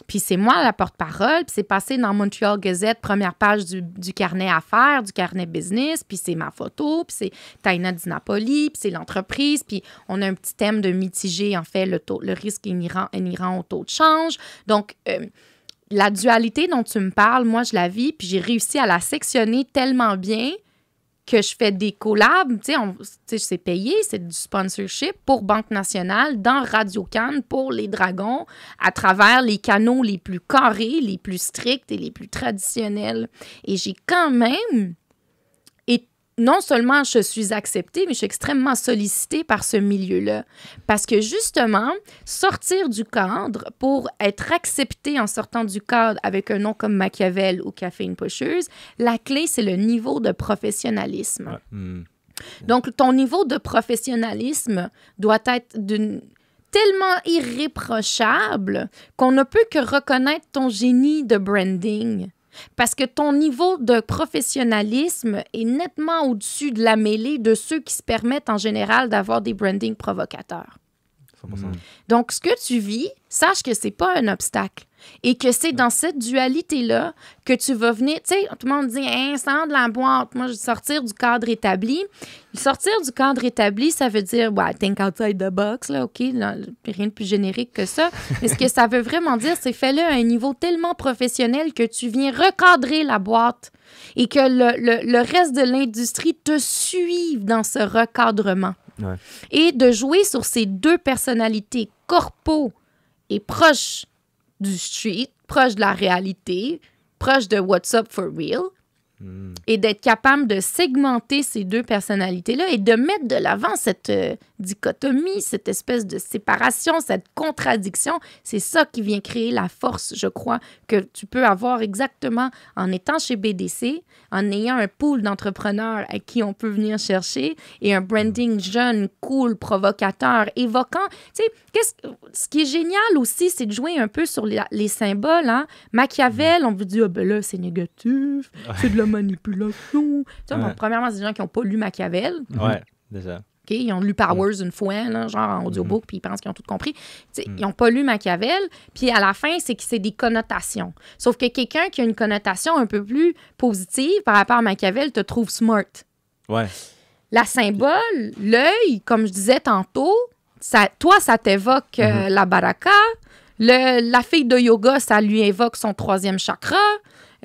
puis c'est moi la porte-parole, puis c'est passé dans Montreal Gazette, première page du, carnet affaires, du carnet business, puis c'est ma photo, puis c'est Taina Di Napoli, puis c'est l'entreprise, puis on a un petit thème de mitiger, en fait, le, le risque inhérent, Iran au taux de change. Donc, euh, la dualité dont tu me parles, moi, je la vis, puis j'ai réussi à la sectionner tellement bien que je fais des collabs, tu sais, c'est payé, c'est du sponsorship pour Banque Nationale dans Radio Cannes pour les Dragons à travers les canaux les plus carrés, les plus stricts et les plus traditionnels. Et j'ai quand même non seulement je suis acceptée, mais je suis extrêmement sollicitée par ce milieu-là. Parce que justement, sortir du cadre pour être acceptée en sortant du cadre avec un nom comme Machiavel ou une Pocheuse, la clé, c'est le niveau de professionnalisme. Hmm. Donc, ton niveau de professionnalisme doit être tellement irréprochable qu'on ne peut que reconnaître ton génie de branding. Parce que ton niveau de professionnalisme est nettement au-dessus de la mêlée de ceux qui se permettent en général d'avoir des brandings provocateurs. Mm. Donc, ce que tu vis, sache que c'est pas un obstacle et que c'est dans cette dualité-là que tu vas venir. Tu sais, tout le monde dit hein, de la boîte. Moi, je sortir du cadre établi. Sortir du cadre établi, ça veut dire ouais, think outside the box, là, OK, rien de plus générique que ça. Mais ce que ça veut vraiment dire, c'est fais-le à un niveau tellement professionnel que tu viens recadrer la boîte et que le, le reste de l'industrie te suive dans ce recadrement. Et de jouer sur ces deux personnalités, corpo et proches du street, proche de la réalité, proche de What's Up for Real, Mm. Et d'être capable de segmenter ces deux personnalités-là et de mettre de l'avant cette euh, dichotomie, cette espèce de séparation, cette contradiction, c'est ça qui vient créer la force, je crois, que tu peux avoir exactement en étant chez BDC, en ayant un pool d'entrepreneurs à qui on peut venir chercher et un branding mm. jeune, cool, provocateur, évoquant. Tu sais, ce qui est génial aussi, c'est de jouer un peu sur les, symboles. Hein. Machiavel, mm. on vous dit, ah ben là, c'est négatif, c'est de la manipulation. Tu premièrement, c'est des gens qui n'ont pas lu Machiavel. Ouais, ils ont lu Powers une fois, là, genre en audiobook, mm-hmm. puis ils pensent qu'ils ont tout compris. Mm. Ils n'ont pas lu Machiavel. Puis à la fin, c'est que c'est des connotations. Sauf que quelqu'un qui a une connotation un peu plus positive par rapport à Machiavel te trouve smart. Ouais. La symbole, l'œil, comme je disais tantôt, toi, ça t'évoque euh, mm-hmm. la baraka. la fille de yoga, ça lui évoque son troisième chakra.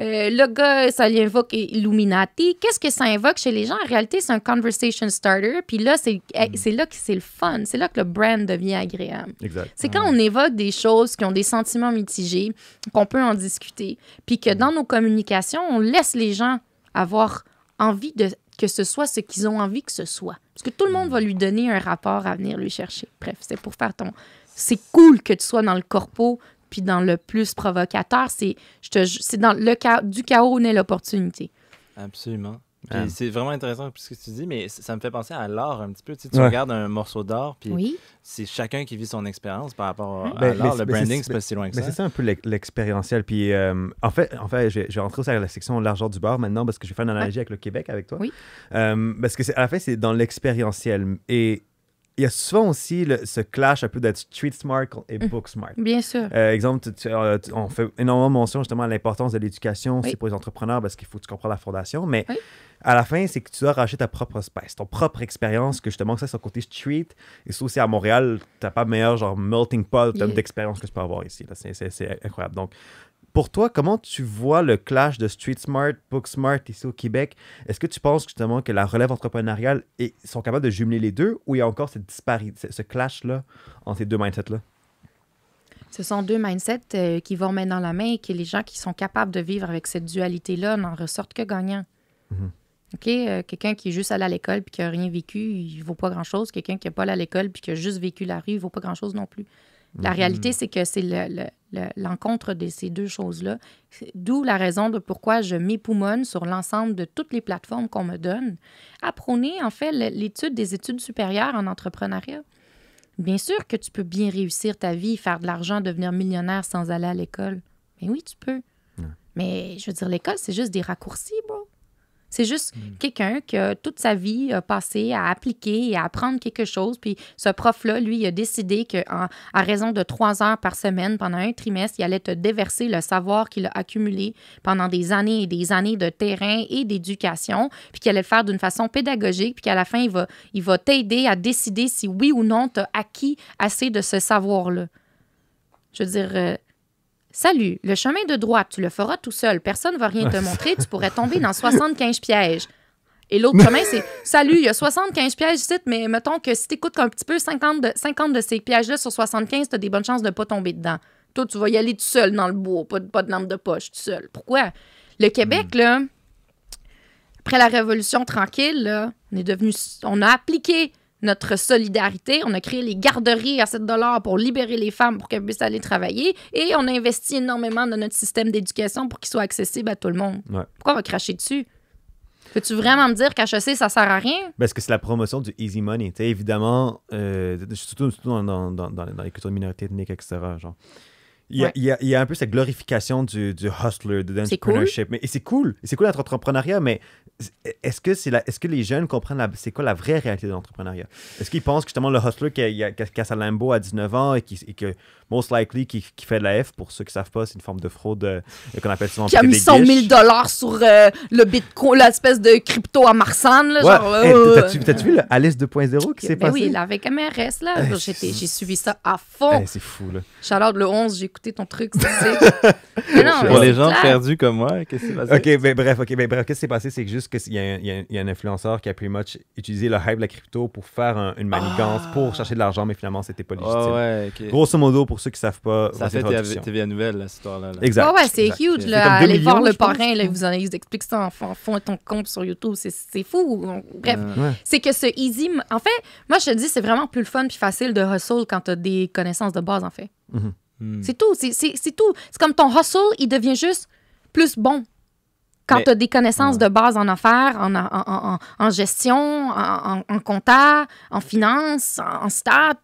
Euh, le gars, ça lui invoque Illuminati. Qu'est-ce que ça invoque chez les gens? En réalité, c'est un conversation starter. Puis là, c'est mm. là que c'est le fun. C'est là que le brand devient agréable. C'est quand on évoque des choses qui ont des sentiments mitigés, qu'on peut en discuter. Puis que mm. dans nos communications, on laisse les gens avoir envie de que ce soit ce qu'ils ont envie que ce soit. Parce que tout le monde mm. va lui donner un rapport à venir lui chercher. Bref, c'est pour faire ton. C'est cool que tu sois dans le corpo, puis dans le plus provocateur, c'est dans le cas du chaos où naît l'opportunité. Absolument. C'est vraiment intéressant ce que tu dis, mais ça me fait penser à l'art un petit peu. Tu, tu regardes un morceau d'art, puis c'est chacun qui vit son expérience par rapport à, ben, l'art. Le branding, c'est pas si loin que mais C'est ça un peu l'expérientiel. Puis euh, en fait, en fait je, vais rentrer à la section l'argent du bord maintenant parce que je vais faire une analogie avec le Québec avec toi. Oui. Euh, parce que à la fin, c'est dans l'expérientiel. Et il y a souvent aussi ce clash un peu d'être street smart et mm. book smart. Bien sûr. Euh, exemple, euh, on fait énormément mention justement à l'importance de l'éducation, pour les entrepreneurs parce qu'il faut que tu comprennes la fondation, mais à la fin, c'est que tu dois racheter ta propre espèce, ton propre expérience, que justement, ça, c'est côté street. Et ça aussi, à Montréal, tu n'as pas meilleur genre melting pot d'expérience que tu peux avoir ici. C'est incroyable. Donc, pour toi, comment tu vois le clash de Street Smart, Book Smart ici au Québec? Est-ce que tu penses justement que la relève entrepreneuriale et sont capables de jumeler les deux ou il y a encore cette disparité, ce clash-là entre ces deux mindsets-là? Ce sont deux mindsets euh, qui vont main dans la main et que les gens qui sont capables de vivre avec cette dualité-là n'en ressortent que gagnants. Mhm. Euh, quelqu'un qui est juste allé à l'école puis qui n'a rien vécu, il ne vaut pas grand-chose. Quelqu'un qui n'est pas allé à l'école puis qui a juste vécu la rue, il ne vaut pas grand-chose non plus. La mm-hmm. réalité, c'est que c'est l'encontre de ces deux choses-là, d'où la raison de pourquoi je m'époumonne sur l'ensemble de toutes les plateformes qu'on me donne, Apprenez, en fait l'étude des études supérieures en entrepreneuriat. Bien sûr que tu peux bien réussir ta vie, faire de l'argent, devenir millionnaire sans aller à l'école. Mais oui, tu peux. Mais je veux dire, l'école, c'est juste des raccourcis, bro. C'est juste mm. quelqu'un qui a toute sa vie a euh, passé à appliquer et à apprendre quelque chose. Puis ce prof-là, lui, a décidé qu'à raison de trois heures par semaine, pendant un trimestre, il allait te déverser le savoir qu'il a accumulé pendant des années et des années de terrain et d'éducation, puis qu'il allait le faire d'une façon pédagogique, puis qu'à la fin, il va, il va t'aider à décider si oui ou non tu as acquis assez de ce savoir-là. Je veux dire, euh, Salut, le chemin de droite, tu le feras tout seul. Personne ne va rien te montrer. Tu pourrais tomber dans 75 pièges. Et l'autre chemin, c'est [LAUGHS] Salut, il y a 75 pièges ici, mais mettons que si tu écoutes un petit peu 50 de, de ces pièges-là sur 75, tu as des bonnes chances de ne pas tomber dedans. Toi, tu vas y aller tout seul dans le bois, pas de, pas de lampe de poche, tout seul. Pourquoi? Le Québec, hmm. là, après la Révolution tranquille, là, on est devenu. On a appliqué notre solidarité. On a créé les garderies à 7 pour libérer les femmes pour qu'elles puissent aller travailler. Et on a investi énormément dans notre système d'éducation pour qu'il soit accessible à tout le monde. Pourquoi on va cracher dessus? Peux-tu vraiment me dire qu'HEC, ça sert à rien? Ben, parce que c'est la promotion du easy money. évidemment, euh, surtout, dans, les cultures de minorité ethnique, etc. Genre. Il y, a, un peu cette glorification du, du hustler, de l'entrepreneurship. et c'est cool, c'est cool l'entrepreneuriat, mais est-ce que, c'est est que les jeunes comprennent c'est quoi la vraie réalité de l'entrepreneuriat? Est-ce qu'ils pensent que justement le hustler qui a, a sa Lambo à 19 ans et, qui, et que, most likely, qui, fait de la F, pour ceux qui ne savent pas, c'est une forme de fraude euh, qu'on appelle souvent Qui a mis 100 000 sur euh, le bitcoin, l'espèce de crypto à Marsan. Oh, oh. t'as-tu, vu Alice 2.0 qui s'est ben passé? Oui, avec MRS, eh, j'ai, suivi ça à fond. Eh, c'est fou, là. le 11, j'ai « Écoutez ton truc. c'est ça. [LAUGHS] » Pour les gens perdus comme moi, qu'est-ce qui s'est passé? OK, ben, bref, OK, ben, bref, qu'est-ce qui s'est passé? C'est juste qu'il y, a un influenceur qui a pretty much utilisé le hype de la crypto pour faire une manigance, ah! pour chercher de l'argent, mais finalement, c'était pas légitime. Oh, ouais, Grosso modo, pour ceux qui savent pas, ça fait TVA Nouvelle, la histoire-là. Exact. ouais, c'est huge. Là, voir le parrain, là, vous explique ça en, fond fond ton compte sur YouTube, c'est fou. Bref, ah. c'est que ce easy. En fait, moi, je te dis, c'est vraiment plus le fun puis facile de hustle quand tu as des connaissances de base, en fait. Mm-hmm. Hmm. C'est tout. C'est tout. C'est comme ton hustle, il devient juste plus bon. Quand tu as des connaissances de base en affaires, en, en, gestion, en, en compta, en finance, en, stats,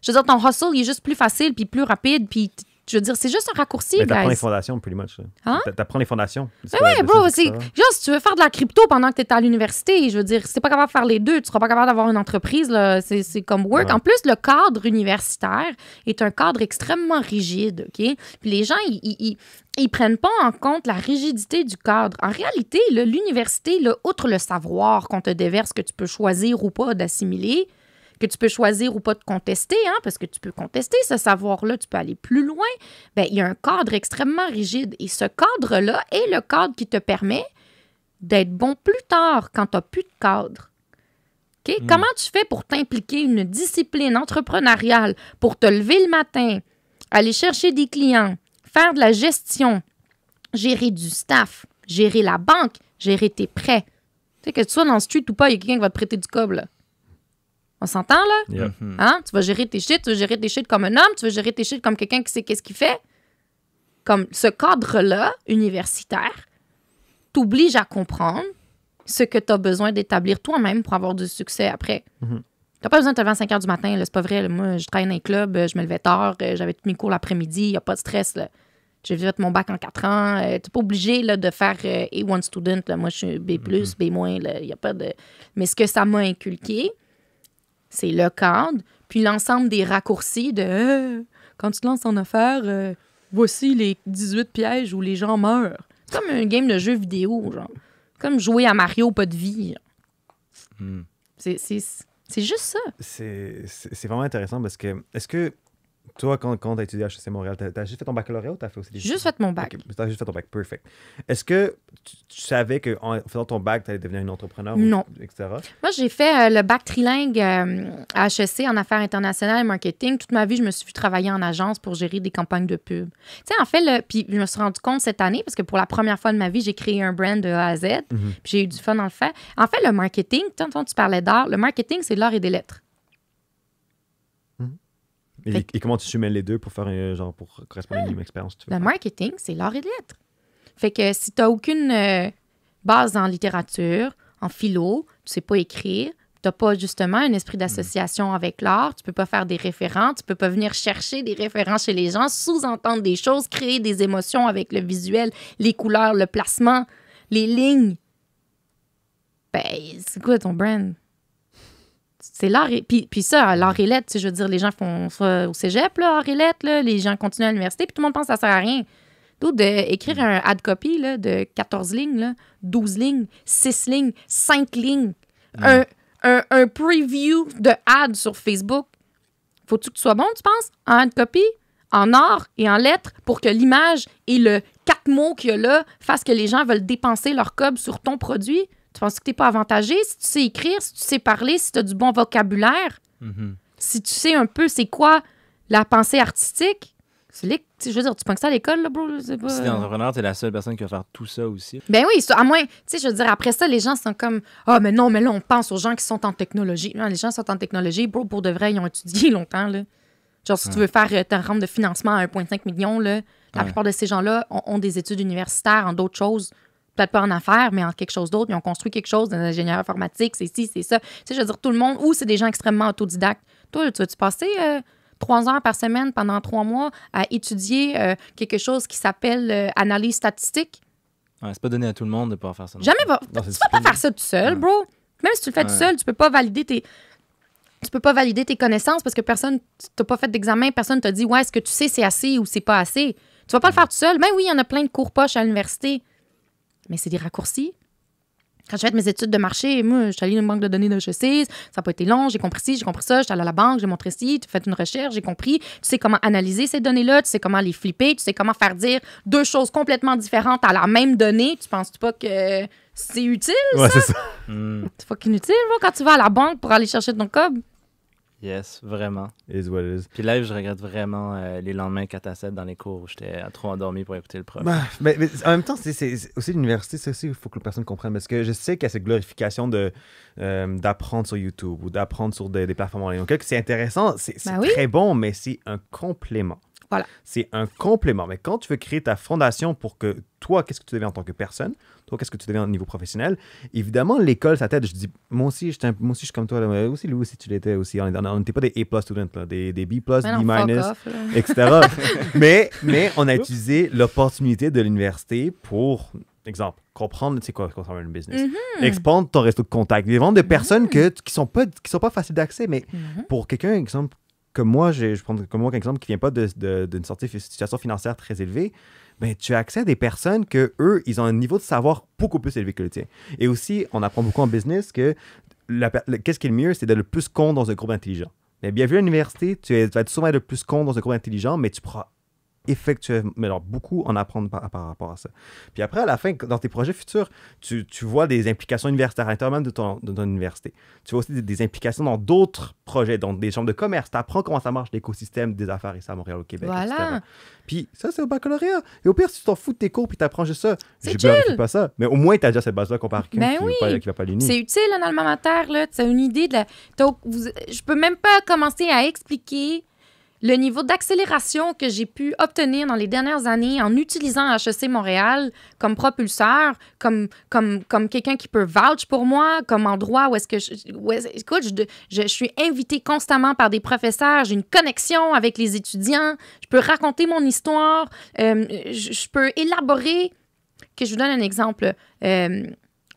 je veux dire, ton hustle, il est juste plus facile, puis plus rapide, puis je veux dire, c'est juste un raccourci, Mais t'apprends les fondations, pretty much. Hein? T'apprends les fondations. Oui, bro, c'est... Genre, si tu veux faire de la crypto pendant que t'es à l'université, je veux dire, c'est pas capable de faire les deux, tu seras pas capable d'avoir une entreprise, là, c'est, comme work. En plus, le cadre universitaire est un cadre extrêmement rigide, OK? Puis les gens, ils, ils, ils prennent pas en compte la rigidité du cadre. En réalité, l'université, outre le savoir qu'on te déverse, que tu peux choisir ou pas d'assimiler, que tu peux choisir ou pas de contester, hein, parce que tu peux contester ce savoir-là, tu peux aller plus loin, bien, il y a un cadre extrêmement rigide. Et ce cadre-là est le cadre qui te permet d'être bon plus tard quand tu n'as plus de cadre. ok hmm. Comment tu fais pour t'impliquer une discipline entrepreneuriale, pour te lever le matin, aller chercher des clients, faire de la gestion, gérer du staff, gérer la banque, gérer tes prêts? Tu sais, que tu sois dans le street ou pas, il y a quelqu'un qui va te prêter du coble, on s'entend, là? Mm-hmm. Hein? Tu vas gérer tes shit, tu vas gérer tes shit comme un homme, tu vas gérer tes shit comme quelqu'un qui sait qu'est-ce qu'il fait. Comme ce cadre-là, universitaire, t'oblige à comprendre ce que tu as besoin d'établir toi-même pour avoir du succès après. Mm-hmm. T'as pas besoin de te lever à 5 heures du matin, c'est pas vrai. Moi, je travaille dans un club, je me levais tard, euh, j'avais tous mes cours l'après-midi, il a pas de stress. J'ai fait mon bac en 4 ans. Euh, t'es pas obligé de faire euh, A1 student. Moi, je suis B, mm-hmm. B-, il y a pas de. Mais ce que ça m'a inculqué, c'est le cadre, puis l'ensemble des raccourcis de euh, quand tu te lances en affaire, euh, voici les 18 pièges où les gens meurent. C'est comme un game de jeu vidéo, genre. Comme jouer à Mario, pas de vie. Hmm. C'est juste ça. C'est vraiment intéressant parce que, est-ce que toi, quand, quand tu as étudié à HEC Montréal, tu as, juste fait ton baccalauréat ou tu as fait aussi des Juste fait mon bac. tu as juste fait ton bac, perfect. Est-ce que tu, savais qu'en faisant ton bac, tu allais devenir une entrepreneur? Non. etc.? Moi, j'ai fait euh, le bac trilingue euh, à HEC en affaires internationales et marketing. Toute ma vie, je me suis vu travailler en agence pour gérer des campagnes de pub. Tu sais, en fait, puis je me suis rendu compte cette année, parce que pour la première fois de ma vie, j'ai créé un brand de A à Z, mhm. puis j'ai eu du fun en le faire. En fait, le marketing, tantôt tu parlais d'art, le marketing, c'est de l'art et des lettres. Et, comment tu mêles les deux pour faire un, euh, genre pour correspondre à une expérience? le marketing, c'est l'art et lettres. Fait que si tu n'as aucune euh, base en littérature, en philo, tu sais pas écrire, tu n'as pas justement un esprit d'association mhm. avec l'art, tu peux pas faire des référents, tu peux pas venir chercher des référents chez les gens, sous-entendre des choses, créer des émotions avec le visuel, les couleurs, le placement, les lignes. Ben, c'est quoi ton brand? c'est l'art. Et... Puis, puis ça, l'art et lettres, je veux dire, les gens font ça au cégep, là, et les gens continuent à l'université, puis tout le monde pense que ça sert à rien. Tout d'écrire mm. un ad copy là, de 14 lignes, là, 12 lignes, 6 lignes, 5 lignes, mm. un, un, preview de ad sur Facebook. Faut-tu que tu sois bon, tu penses, en ad copy, en or et en lettres pour que l'image et le quatre mots qu'il y a là fassent que les gens veulent dépenser leur cob sur ton produit? Tu penses que tu n'es pas avantagé? Si tu sais écrire, si tu sais parler, si tu as du bon vocabulaire, mhm. si tu sais un peu c'est quoi la pensée artistique, c'est je veux dire, tu penses ça à l'école, là, bro? Pas... Si t'es entrepreneur, t'es la seule personne qui va faire tout ça aussi. Ben oui, à moins, tu sais, je veux dire, après ça, les gens sont comme, ah, mais non, mais là, on pense aux gens qui sont en technologie. Non, les gens sont en technologie, bro, pour de vrai, ils ont étudié [LAUGHS] longtemps, là. Genre, si tu veux faire euh, ta de financement à 1,5 million, là, la plupart de ces gens-là ont, des études universitaires en d'autres choses peut-être pas en affaires, mais en quelque chose d'autre. Ils ont construit quelque chose, des ingénieurs informatiques, c'est ci, c'est ça. Tu sais, je veux dire, tout le monde, ou c'est des gens extrêmement autodidactes. Toi, tu vas-tu passer euh, trois heures par semaine pendant trois mois à étudier euh, quelque chose qui s'appelle euh, analyse statistique? Ouais, c'est pas donné à tout le monde de pouvoir faire ça. Jamais va. tu vas pas faire ça tout seul, bro. Même si tu le fais tout seul, tu peux pas valider tes. Tu peux pas valider tes connaissances parce que personne t'as pas fait d'examen, personne t'a dit ouais, est-ce que tu sais c'est assez ou c'est pas assez. Tu vas pas le faire tout seul. Mais ben oui, il y en a plein de cours poches à l'université mais c'est des raccourcis. Quand je fais mes études de marché, moi, je suis allée dans une banque de données de HEC, ça n'a pas été long, j'ai compris ci, j'ai compris ça, j'étais allée à la banque, j'ai montré ci, tu fais une recherche, j'ai compris, tu sais comment analyser ces données-là, tu sais comment les flipper, tu sais comment faire dire deux choses complètement différentes à la même donnée. Tu penses pas que c'est utile, ça? C'est fucking utile, moi, quand tu vas à la banque pour aller chercher ton cob. Yes, vraiment. Is what it is. Puis live, je regrette vraiment euh, les lendemains 4 à 7 dans les cours où j'étais trop endormi pour écouter le prof. Bah, mais, en même temps, c'est aussi l'université, c'est aussi il faut que les personnes comprennent. Parce que je sais qu'il y a cette glorification euh, d'apprendre sur YouTube ou d'apprendre sur des, plateformes en ligne. Donc, c'est intéressant, c'est bah très bon, mais c'est un complément. C'est un complément. Mais quand tu veux créer ta fondation pour que toi, qu'est-ce que tu deviens en tant que personne, toi, qu'est-ce que tu deviens au niveau professionnel, évidemment, l'école, ça t'aide. Je dis, moi aussi, je, moi aussi, je suis comme toi. aussi, Louis, tu l'étais aussi. On n'était pas des A plus students, des, des B plus, B minus, etc. [LAUGHS] mais, mais on a utilisé l'opportunité de l'université pour exemple, comprendre c'est quoi quand le business, mm expandre ton réseau de contacts, ventes de personnes mhm. qui sont pas qui sont pas faciles d'accès, mais mhm. pour quelqu'un exemple comme moi, je, je prends comme moi un exemple qui ne vient pas d'une de, sortie situation financière très élevée, ben, tu as accès à des personnes que eux, ils ont un niveau de savoir beaucoup plus élevé que le tien. Et aussi, on apprend beaucoup en business que qu'est-ce qui est le mieux, c'est d'être le plus con dans un groupe intelligent. Mais bien vu à l'université, tu, tu vas être souvent le plus con dans un groupe intelligent, mais tu pourras effectuellement, mais alors beaucoup en apprendre par, rapport à ça. Puis après, à la fin, dans tes projets futurs, tu, tu vois des implications universitaires à de ton, université. Tu vois aussi des, implications dans d'autres projets, dans des chambres de commerce. Tu apprends comment ça marche l'écosystème des affaires ici à Montréal, au Québec, voilà. Puis ça, c'est au baccalauréat. Et au pire, si tu t'en fous de tes cours puis tu apprends juste ça, j'ai pas ça. Mais au moins, tu as déjà cette base-là comparée. Mais ben oui. va pas l'unir. C'est utile en alma mater, là. Tu as une idée de la... Vous... Je peux même pas commencer à expliquer le niveau d'accélération que j'ai pu obtenir dans les dernières années en utilisant HEC Montréal comme propulseur, comme, comme, comme quelqu'un qui peut vouch pour moi, comme endroit où est-ce que je, écoute, je, je, suis invité constamment par des professeurs, j'ai une connexion avec les étudiants, je peux raconter mon histoire, euh, je, peux élaborer. Que je vous donne un exemple. Euh,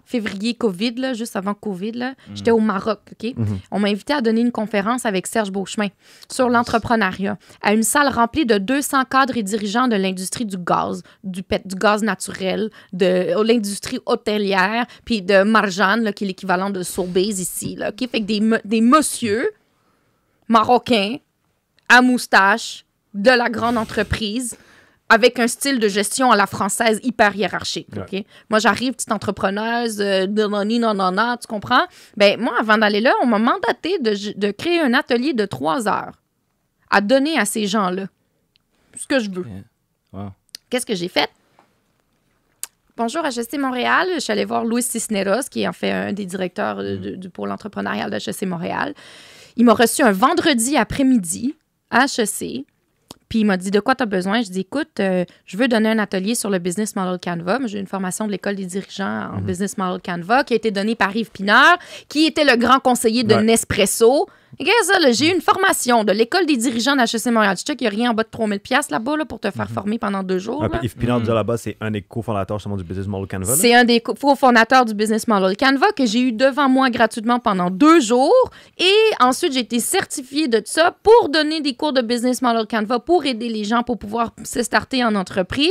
février Covid, là, juste avant Covid, mhm. j'étais au Maroc, mhm. On m'a invité à donner une conférence avec Serge Beauchemin sur l'entrepreneuriat à une salle remplie de 200 cadres et dirigeants de l'industrie du gaz, du, du gaz naturel, de euh, l'industrie hôtelière, puis de Marjan, qui est l'équivalent de Sobeys ici, là, Fait des, des messieurs marocains à moustache de la grande entreprise avec un style de gestion à la française hyper hiérarchique. Moi, j'arrive, petite entrepreneuse, euh, non, non, non, tu comprends? Ben, moi, avant d'aller là, on m'a mandaté de, créer un atelier de trois heures à donner à ces gens-là ce que je veux. Qu'est-ce que j'ai fait? Bonjour, HEC Montréal. Je suis allée voir Louis Cisneros, qui est en fait un des directeurs euh, de, mm. du pôle entrepreneurial e Montréal. Il m'a reçu un vendredi après-midi à HEC il m'a dit De quoi tu as besoin Je dis Écoute, euh, je veux donner un atelier sur le business model Canva. J'ai une formation de l'école des dirigeants en mhm. business model Canva qui a été donnée par Yves Pinard, qui était le grand conseiller de Nespresso j'ai eu une formation de l'école des dirigeants d'HEC Montréal. Tu sais qu'il n'y a rien en bas de 3000 pièces là-bas pour te faire mhm. former pendant deux jours. Yves Pinard, mhm. déjà là-bas, c'est un des cofondateurs du Business Model Canva. C'est un des cofondateurs du Business Model Canva que j'ai eu devant moi gratuitement pendant deux jours. Et ensuite, j'ai été certifiée de ça pour donner des cours de Business Model Canva pour aider les gens pour pouvoir se starter en entreprise.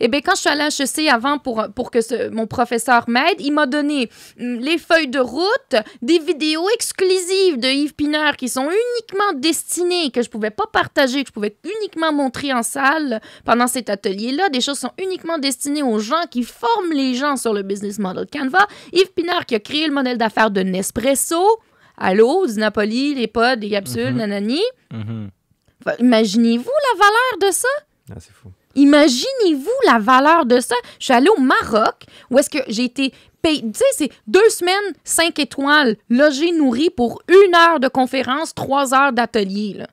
Et eh bien, quand je suis allée à HEC avant pour, pour que mon professeur m'aide, il m'a donné mm, les feuilles de route, des vidéos exclusives de Yves Pinard qui sont uniquement destinés, que je pouvais pas partager, que je pouvais uniquement montrer en salle pendant cet atelier-là, des choses sont uniquement destinées aux gens qui forment les gens sur le business model Canva. Yves Pinard qui a créé le modèle d'affaires de Nespresso. Allô, du Napoli, les pods, les capsules, mhm. nanani. Mhm. Imaginez-vous la valeur de ça? Ah, c'est fou. Imaginez-vous la valeur de ça. Je suis allée au Maroc où est-ce que j'ai été tu sais, c'est deux semaines, cinq étoiles, logé, nourri pour une heure de conférence, trois heures d'atelier.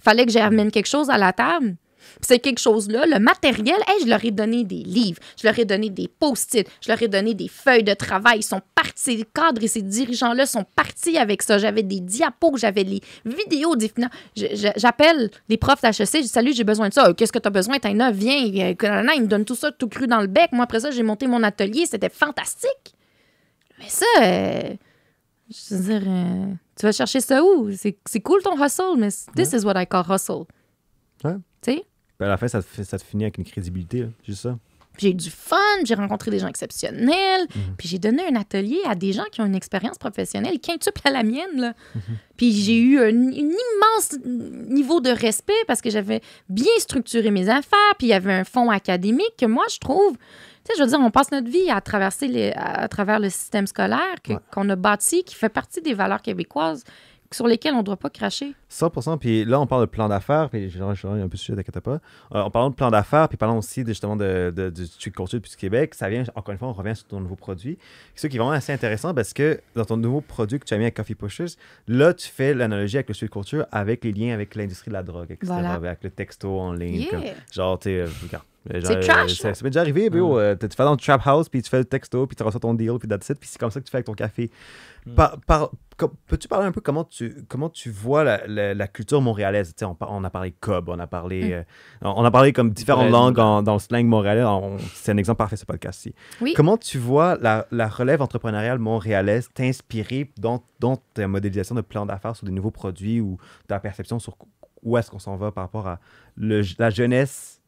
Fallait que j'amène quelque chose à la table. C'est quelque chose-là, le matériel, je leur ai donné des livres, je leur ai donné des post-it, je leur ai donné des feuilles de travail. Ils sont partis, ces cadres et ces dirigeants-là sont partis avec ça. J'avais des diapos, j'avais des vidéos des J'appelle les profs d'HEC, je dis Salut, j'ai besoin de ça. Oh, qu'est-ce que tu as besoin T'as viens. Euh, ils me donnent tout ça tout cru dans le bec. Moi, après ça, j'ai monté mon atelier. C'était fantastique. Mais ça, euh, je veux dire, euh, tu vas chercher ça où? C'est cool ton hustle, mais this is what I call hustle. Tu sais? Ben, à la fin, ça te, ça finit avec une crédibilité, juste ça. J'ai eu du fun, j'ai rencontré des gens exceptionnels, mhm. puis j'ai donné un atelier à des gens qui ont une expérience professionnelle quintuple à la mienne. Là. Mhm. Puis j'ai eu un, immense niveau de respect parce que j'avais bien structuré mes affaires, puis il y avait un fonds académique que moi, je trouve je veux dire, on passe notre vie à traverser les, à, travers le système scolaire qu'on a bâti, qui fait partie des valeurs québécoises sur lesquelles on ne doit pas cracher. 100%. Puis là, on parle de plan d'affaires, puis je un peu sujet, t'inquiète pas. en parlant de plan d'affaires, puis parlons aussi justement de, de, de, du puis du Québec. Ça vient, encore une fois, on revient sur ton nouveau produit. Ce qui est vraiment assez intéressant parce que dans ton nouveau produit que tu as mis avec Coffee Pushers, là, tu fais l'analogie avec le sud culture, avec les liens avec l'industrie de la drogue, avec le texto en ligne. genre, tu regarde c'est trash! Ça, m'est déjà arrivé, euh, tu fais dans le trap house, puis tu fais le texto, puis tu reçois ton deal, puis that's it, puis c'est comme ça que tu fais avec ton café. Mm. Peux-tu parler un peu comment tu, comment tu vois la, la, culture montréalaise? On, on, a parlé cob, on a parlé, mm. euh, on a parlé comme différentes langues dans le slang montréalais. C'est un exemple parfait, ce podcast-ci. Comment tu vois la, relève entrepreneuriale montréalaise t'inspirer dans, dans, ta modélisation de plan d'affaires sur des nouveaux produits ou ta perception sur où est-ce qu'on s'en va par rapport à la jeunesse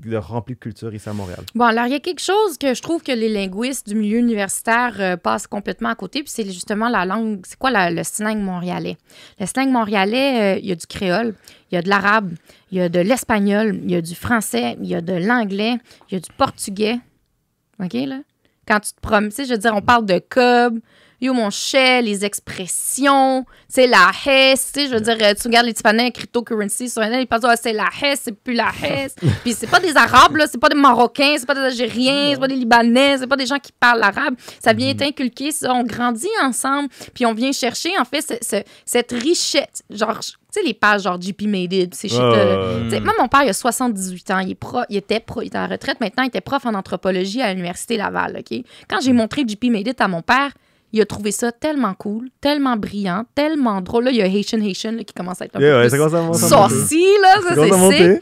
de rempli de culture ici à Montréal. Bon, alors il y a quelque chose que je trouve que les linguistes du milieu universitaire euh, passent complètement à côté, puis c'est justement la langue, c'est quoi le slang montréalais? Le slang montréalais, euh, il y a du créole, il y a de l'arabe, il y a de l'espagnol, il y a du français, il y a de l'anglais, il y a du portugais. OK, là? Quand tu te promènes, je veux dire, on parle de cob, Yo, mon chèque, les expressions, c'est la hesse, tu sais, je veux dire, tu regardes les Tipanais, cryptocurrency sur Internet, ils pensent, ah, c'est la hesse, c'est plus la [LAUGHS] hesse. Puis c'est pas des Arabes, c'est pas des Marocains, c'est pas des Algériens, c'est pas des Libanais, c'est pas des gens qui parlent l'arabe. Ça vient mm-hmm. être inculqué, ça, on grandit ensemble, puis on vient chercher, en fait, cette richesse, genre, tu sais, les pages genre J.P. Made c'est chez Moi, mon père, il a 78 ans. Il, est pro, il était pro, il à la retraite. Maintenant, il était prof en anthropologie à l'Université Laval. OK? Quand j'ai mm. montré J.P. Made à mon père, il a trouvé ça tellement cool, tellement brillant, tellement drôle. Là, il y a Haitian Haitian qui commence à être un peu plus là, ça c'est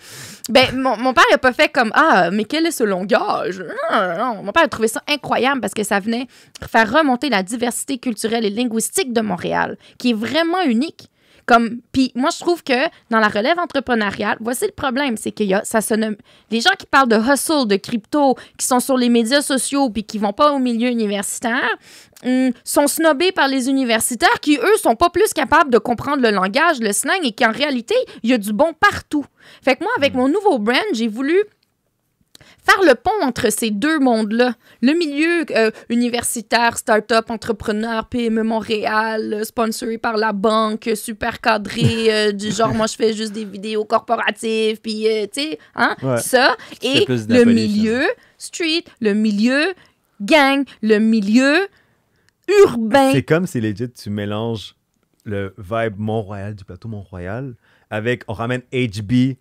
ben, mon, mon, père, il pas fait comme Ah, mais quel est ce langage? Ah, ah, ah. non. Mon père a trouvé ça incroyable parce que ça venait faire remonter la diversité culturelle et linguistique de Montréal, qui est vraiment unique. Comme, puis moi, je trouve que dans la relève entrepreneuriale, voici le problème, c'est qu'il y a, ça se nomme, les gens qui parlent de hustle, de crypto, qui sont sur les médias sociaux, puis qui vont pas au milieu universitaire, hmm, sont snobés par les universitaires qui, eux, sont pas plus capables de comprendre le langage, le slang, et qu'en réalité, il y a du bon partout. Fait que moi, avec hmm. mon nouveau brand, j'ai voulu faire le pont entre ces deux mondes-là, le milieu euh, universitaire, start-up, entrepreneur, PME Montréal, euh, sponsoré par la banque, euh, super cadré, [LAUGHS] du genre moi je fais juste des vidéos corporatives, puis tu sais, hein, ça, et le hein. milieu street, le milieu gang, le milieu urbain. C'est comme si legit tu mélanges le vibe Montréal du plateau Mont-Royal avec on ramène HB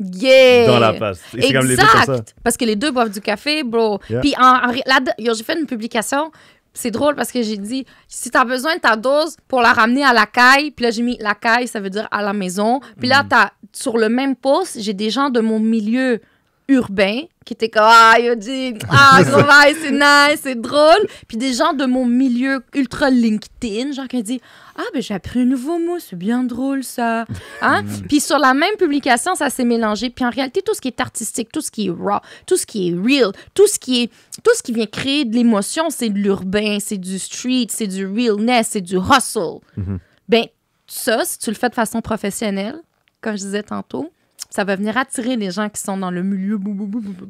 dans la place. Exact. Parce que les deux boivent du café, bro. Puis en, là, j'ai fait une publication. C'est drôle parce que j'ai dit si t'as besoin de ta dose pour la ramener à la caille, puis là j'ai mis la caille, ça veut dire à la maison. Puis là, mm. sur le même post, j'ai des gens de mon milieu urbain, qui était comme ah il a dit ah [LAUGHS] c'est nice c'est drôle puis des gens de mon milieu ultra LinkedIn genre qui dit ah ben j'ai appris un nouveau mot c'est bien drôle ça hein [LAUGHS] puis sur la même publication ça s'est mélangé puis en réalité tout ce qui est artistique tout ce qui est raw tout ce qui est real tout ce qui est tout ce qui vient créer de l'émotion c'est de l'urbain c'est du street c'est du realness c'est du hustle mhm. ben ça si tu le fais de façon professionnelle comme je disais tantôt ça va venir attirer les gens qui sont dans le milieu.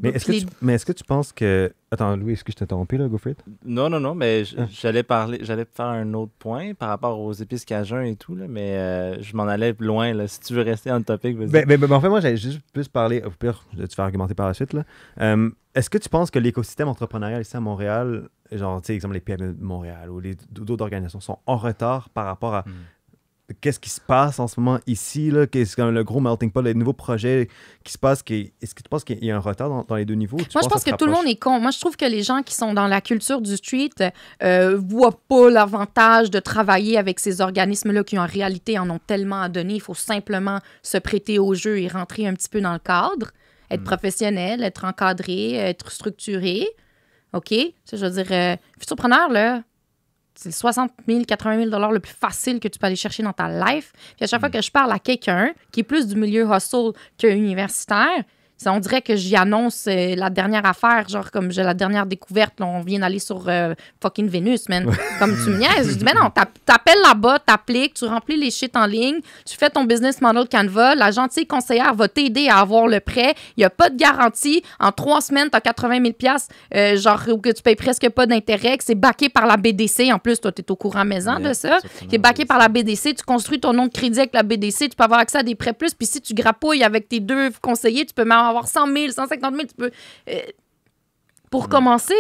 mais est-ce que, tu, penses que. Attends, Louis, est-ce que je t'ai interrompu, là, Goffrit? Non, non, non, mais ah. j'allais parler, j'allais faire un autre point par rapport aux épices cajun et tout, là, mais euh, je m'en allais loin, là. Si tu veux rester en topic, vas-y. Mais ben, ben, ben, en fait, moi, j'allais juste plus parler. Au pire, je argumenter par la suite, là. Euh, est-ce que tu penses que l'écosystème entrepreneurial ici à Montréal, genre, tu sais, exemple, les PME de Montréal ou les d'autres organisations sont en retard par rapport à. Hmm qu'est-ce qui se passe en ce moment ici, là, qu'est-ce que le gros melting pot, les nouveaux projets qui se passent, qui, est-ce que tu penses qu'il y a un retard dans, les deux niveaux? Moi, je pense que, tout le monde est con. Moi, je trouve que les gens qui sont dans la culture du street ne euh, voient pas l'avantage de travailler avec ces organismes-là qui, en réalité, en ont tellement à donner. Il faut simplement se prêter au jeu et rentrer un petit peu dans le cadre, être hmm. professionnel, être encadré, être structuré. OK? je veux dire, euh, futurpreneur, là, c'est 60 000, 80 000 le plus facile que tu peux aller chercher dans ta life. Puis à chaque fois mm. que je parle à quelqu'un qui est plus du milieu hustle qu'universitaire, on dirait que j'y annonce euh, la dernière affaire, genre comme j'ai la dernière découverte, on vient d'aller sur euh, fucking Vénus, man. [LAUGHS] Comme tu me niaises. Je dis, mais non, t'appelles là-bas, t'appliques, tu remplis les shit en ligne, tu fais ton business model Canva, la gentille conseillère va t'aider à avoir le prêt. Il n'y a pas de garantie. En trois semaines, t'as 80 000 euh, genre, que tu payes presque pas d'intérêt, que c'est backé par la BDC. En plus, toi, t'es au courant maison de ça. c'est backé par la BDC, tu construis ton nom de crédit avec la BDC, tu peux avoir accès à des prêts plus. Puis si tu grappouilles avec tes deux conseillers, tu peux même avoir 100 000, 150 000, tu peux. Euh, pour commencer,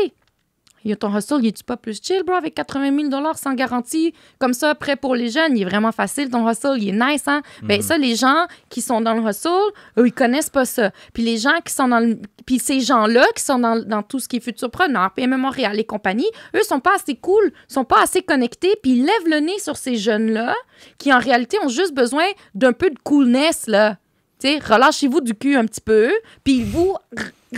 il y a ton hustle, il est-tu pas plus chill, bro, avec 80 000 sans garantie, comme ça, prêt pour les jeunes, il est vraiment facile, ton hustle, il est nice, hein? Ben, Mais mm. ça, les gens qui sont dans le hustle, eux, ils connaissent pas ça. Puis les gens qui sont dans le... Puis ces gens-là qui sont dans, tout ce qui est futurpreneur, PME Montréal et compagnie, eux, sont pas assez cool, sont pas assez connectés, puis ils lèvent le nez sur ces jeunes-là qui, en réalité, ont juste besoin d'un peu de coolness, là relâchez-vous du cul un petit peu, puis vous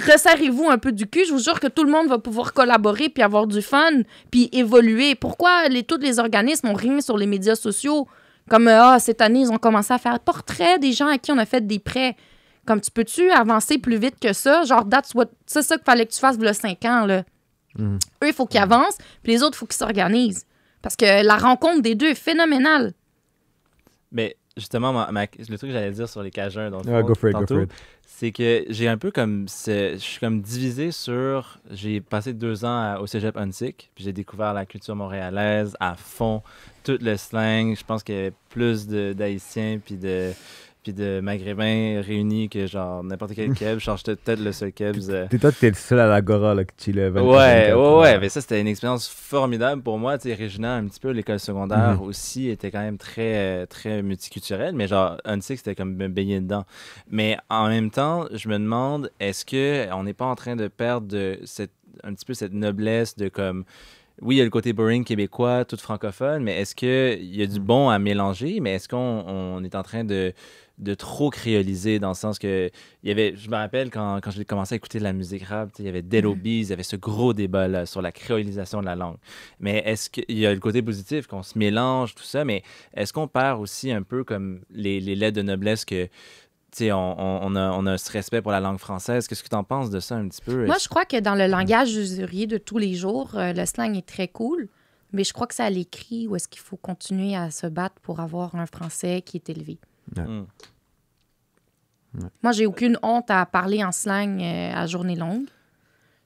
resserrez-vous un peu du cul. Je vous jure que tout le monde va pouvoir collaborer, puis avoir du fun, puis évoluer. Pourquoi les, tous les organismes ont rien sur les médias sociaux? Comme, euh, ah, cette année, ils ont commencé à faire portrait des gens à qui on a fait des prêts. Comme, tu peux-tu avancer plus vite que ça? Genre, date C'est ça qu'il fallait que tu fasses, le 5 ans, là. Mm. Eux, il faut qu'ils avancent, puis les autres, il faut qu'ils s'organisent. Parce que la rencontre des deux est phénoménale. Mais justement, ma, le truc que j'allais dire sur les Cajuns, donc, c'est que j'ai un peu comme. Je suis comme divisé sur. J'ai passé deux ans au cégep antique, puis j'ai découvert la culture montréalaise à fond, tout le slang. Je pense qu'il y avait plus d'Haïtiens, puis de puis de maghrébins réunis que genre n'importe quel [LAUGHS] keb change peut-être le seul keb. Euh. T'es toi, t'es le seul à l'agora là, que tu lèves. Ouais, ouais, ouais, mais ça c'était une expérience formidable pour moi, tu sais, un petit peu l'école secondaire mhm. aussi était quand même très très multiculturelle, mais genre que c'était comme me baigner dedans. Mais en même temps, je me demande est-ce qu'on n'est pas en train de perdre de cette un petit peu cette noblesse de comme oui, il y a le côté boring québécois, tout francophone, mais est-ce qu'il y a du mhm. bon à mélanger? Mais est-ce qu'on est en train de, de trop créoliser dans le sens que il y avait je me rappelle quand, quand j'ai commencé à écouter de la musique rap il y avait des lobbies mm. il y avait ce gros débat là sur la créolisation de la langue mais est-ce qu'il y a le côté positif qu'on se mélange tout ça mais est-ce qu'on perd aussi un peu comme les, les lettres de noblesse que on, on, a, a, ce respect pour la langue française. Qu'est-ce que tu en penses de ça un petit peu? Moi, je crois que dans le mm. langage usurier de tous les jours, euh, le slang est très cool, mais je crois que ça à l'écrit où est-ce qu'il faut continuer à se battre pour avoir un français qui est élevé. Hmm. Moi, j'ai aucune honte à parler en slang euh, à journée longue.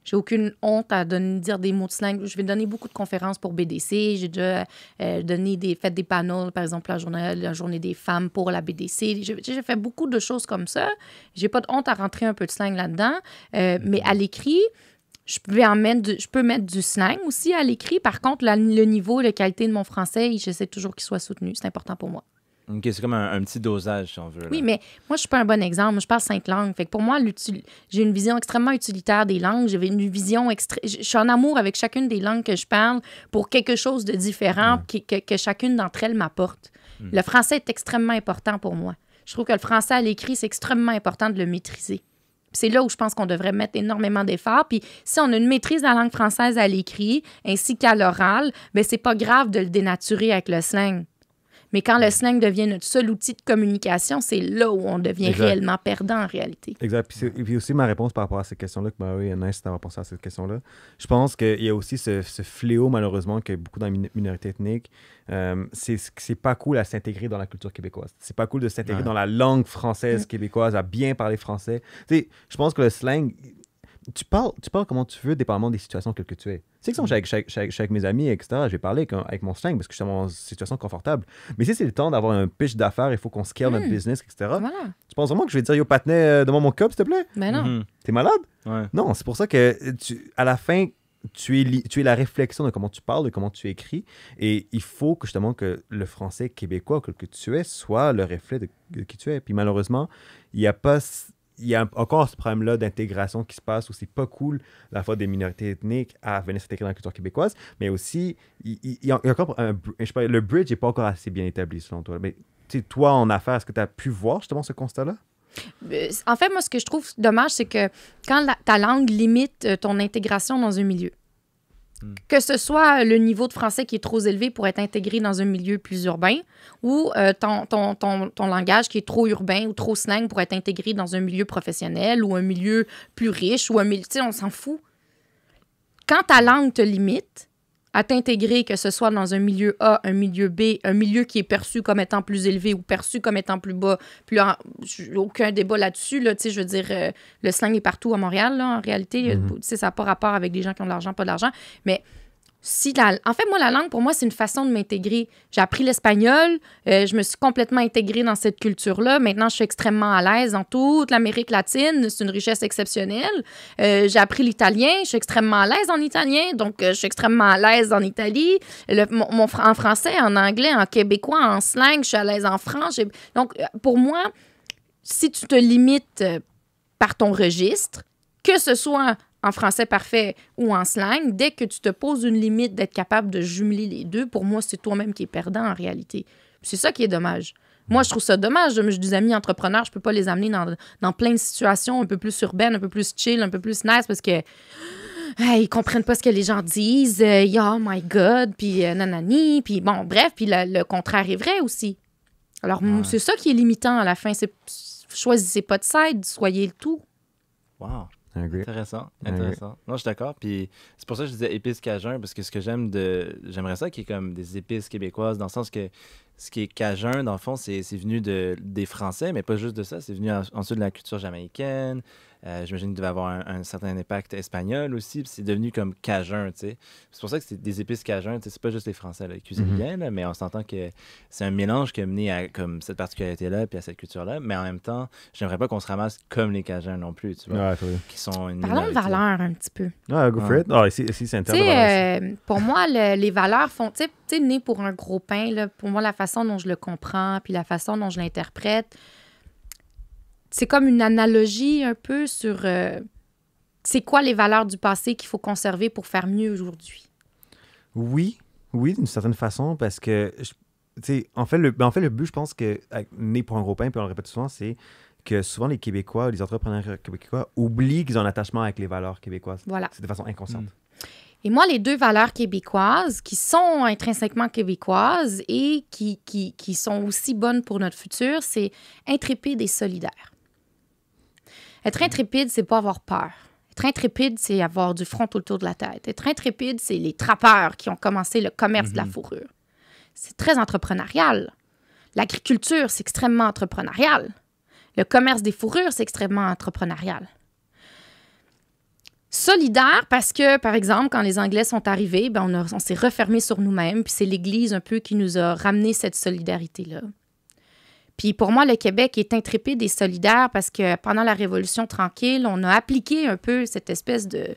J'ai aucune honte à donner, dire des mots de slang. Je vais donner beaucoup de conférences pour BDC. J'ai déjà euh, des, fait des panels, par exemple, la journée, la journée des femmes pour la BDC. J'ai fait beaucoup de choses comme ça. J'ai pas de honte à rentrer un peu de slang là-dedans. Euh, mais à l'écrit, je peux, mettre du, slang aussi à l'écrit. Par contre, le niveau la qualité de mon français, j'essaie toujours qu'il soit soutenu. C'est important pour moi c'est comme un, petit dosage, si on veut. Oui, mais moi, je suis pas un bon exemple. je parle cinq langues. Fait pour moi, j'ai une vision extrêmement utilitaire des langues. J'ai une vision Je suis en amour avec chacune des langues que je parle pour quelque chose de différent que, chacune d'entre elles m'apporte. Hmm. Le français est extrêmement important pour moi. Je trouve que le français à l'écrit, c'est extrêmement important de le maîtriser. C'est là où je pense qu'on devrait mettre énormément d'efforts. Puis si on a une maîtrise de la langue française à l'écrit ainsi qu'à l'oral, ce ben, c'est pas grave de le dénaturer avec le slang. Mais quand le slang devient notre seul outil de communication, c'est là où on devient réellement perdant en réalité. Exact. Puis, et puis aussi, ma réponse par rapport à cette question-là, que Marie et Nice d'avoir pensé à cette question-là, je pense qu'il y a aussi ce, fléau, malheureusement, que beaucoup dans les minorités ethniques, euh, c'est pas cool à s'intégrer dans la culture québécoise. C'est pas cool de s'intégrer dans la langue française mm. québécoise, à bien parler français. Tu sais, je pense que le slang, tu parles, tu parles comment tu veux, dépendamment des situations que, que tu es. C'est que avec, avec, mes amis, etc., j'ai parlé parler avec mon string parce que je suis dans situation confortable. Mais si c'est le temps d'avoir un pitch d'affaires, il faut qu'on scale notre hmm. business, etc., tu penses vraiment que je vais dire Yo, Patnay, euh, demande mon cup, s'il te plaît Mais ben non. Mm-hmm. T'es malade Non, c'est pour ça que tu, à la fin, tu es, tu es la réflexion de comment tu parles, de comment tu écris. Et il faut que justement que le français québécois que, que tu es soit le reflet de, de qui tu es. Puis malheureusement, il n'y a pas il y a encore ce problème-là d'intégration qui se passe où c'est pas cool la fois des minorités ethniques à venir s'intégrer dans la culture québécoise, mais aussi, il, y a encore un, je sais pas, le bridge n'est pas encore assez bien établi selon toi. Mais toi, en affaires, est-ce que tu as pu voir justement ce constat-là? Euh, en fait, moi, ce que je trouve dommage, c'est que quand ta langue limite euh, ton intégration dans un milieu, Hmm. Que ce soit euh, le niveau de français qui est trop élevé pour être intégré dans un milieu plus urbain ou euh, ton, ton, langage qui est trop urbain ou trop slang pour être intégré dans un milieu professionnel ou un milieu plus riche ou un milieu. on s'en fout. Quand ta langue te limite, à t'intégrer, que ce soit dans un milieu A, un milieu B, un milieu qui est perçu comme étant plus élevé ou perçu comme étant plus bas. Puis aucun débat là-dessus. Là, je veux dire, euh, le slang est partout à Montréal, en réalité. Mm-hmm. tu sais, Ça n'a pas rapport avec les gens qui ont de l'argent, pas de l'argent. Mais si en fait, moi, la langue, pour moi, c'est une façon de m'intégrer. J'ai appris l'espagnol, euh, je me suis complètement intégrée dans cette culture-là. Maintenant, je suis extrêmement à l'aise en toute l'Amérique latine. C'est une richesse exceptionnelle. Euh, j'ai appris l'italien, je suis extrêmement à l'aise en italien, donc euh, je suis extrêmement à l'aise en Italie. Le, mon, en français, en anglais, en québécois, en slang, je suis à l'aise en français. Donc, pour moi, si tu te limites par ton registre, que ce soit en français parfait ou en slang, dès que tu te poses une limite d'être capable de jumeler les deux, pour moi, c'est toi-même qui es perdant en réalité. C'est ça qui est dommage. Moi, je trouve ça dommage. Je des amis entrepreneurs, je peux pas les amener dans, plein de situations un peu plus urbaines, un peu plus chill, un peu plus nice parce que ils comprennent pas ce que les gens disent. Euh, oh my God, puis euh, nanani, puis bon, bref, puis le contraire est vrai aussi. Alors, c'est ça qui est limitant à la fin. C'est choisissez pas de side, soyez le tout. Wow. Intéressant, intéressant. Non, je suis d'accord. Puis c'est pour ça que je disais épices cajun, parce que ce que j'aime de. J'aimerais ça qu'il y ait comme des épices québécoises, dans le sens que ce qui est cajun, dans le fond, c'est venu de, des Français, mais pas juste de ça. C'est venu ensuite de la culture jamaïcaine, euh, j'imagine qu'il devait avoir un, certain impact espagnol aussi. C'est devenu comme cajun, tu sais. C'est pour ça que c'est des épices cajun, tu sais. C'est pas juste les Français qui cuisinent mm-hmm. bien, mais on s'entend que c'est un mélange qui a mené à comme, cette particularité-là puis à cette culture-là. Mais en même temps, j'aimerais pas qu'on se ramasse comme les cajuns non plus, tu vois. qui sont Parlons de valeurs un petit peu. Ah, go for it. Ah, ici, c'est euh, Pour moi, les valeurs font, tu sais, né pour un gros pain, là, pour moi, la façon dont je le comprends puis la façon dont je l'interprète, c'est comme une analogie un peu sur euh, c'est quoi les valeurs du passé qu'il faut conserver pour faire mieux aujourd'hui. Oui, oui, d'une certaine façon, parce que, tu en, fait, le, ben, en fait, le but, je pense que, né pour un gros pain, puis on le répète souvent, c'est que souvent les Québécois, les entrepreneurs québécois oublient qu'ils ont un attachement avec les valeurs québécoises. Voilà. C'est de façon inconsciente. Et moi, les deux valeurs québécoises qui sont intrinsèquement québécoises et qui, qui, qui sont aussi bonnes pour notre futur, c'est intrépide et solidaire. Être intrépide, c'est pas avoir peur. Être intrépide, c'est avoir du front autour de la tête. Être intrépide, c'est les trappeurs qui ont commencé le commerce de la mhm. fourrure. C'est très entrepreneurial. L'agriculture, c'est extrêmement entrepreneurial. Le commerce des fourrures, c'est extrêmement entrepreneurial. Solidaire parce que, par exemple, quand les Anglais sont arrivés, ben, on, on s'est refermé sur nous-mêmes, puis c'est l'Église un peu qui nous a ramené cette solidarité-là. Puis pour moi, le Québec est intrépide et solidaire parce que pendant la Révolution tranquille, on a appliqué un peu cette espèce de.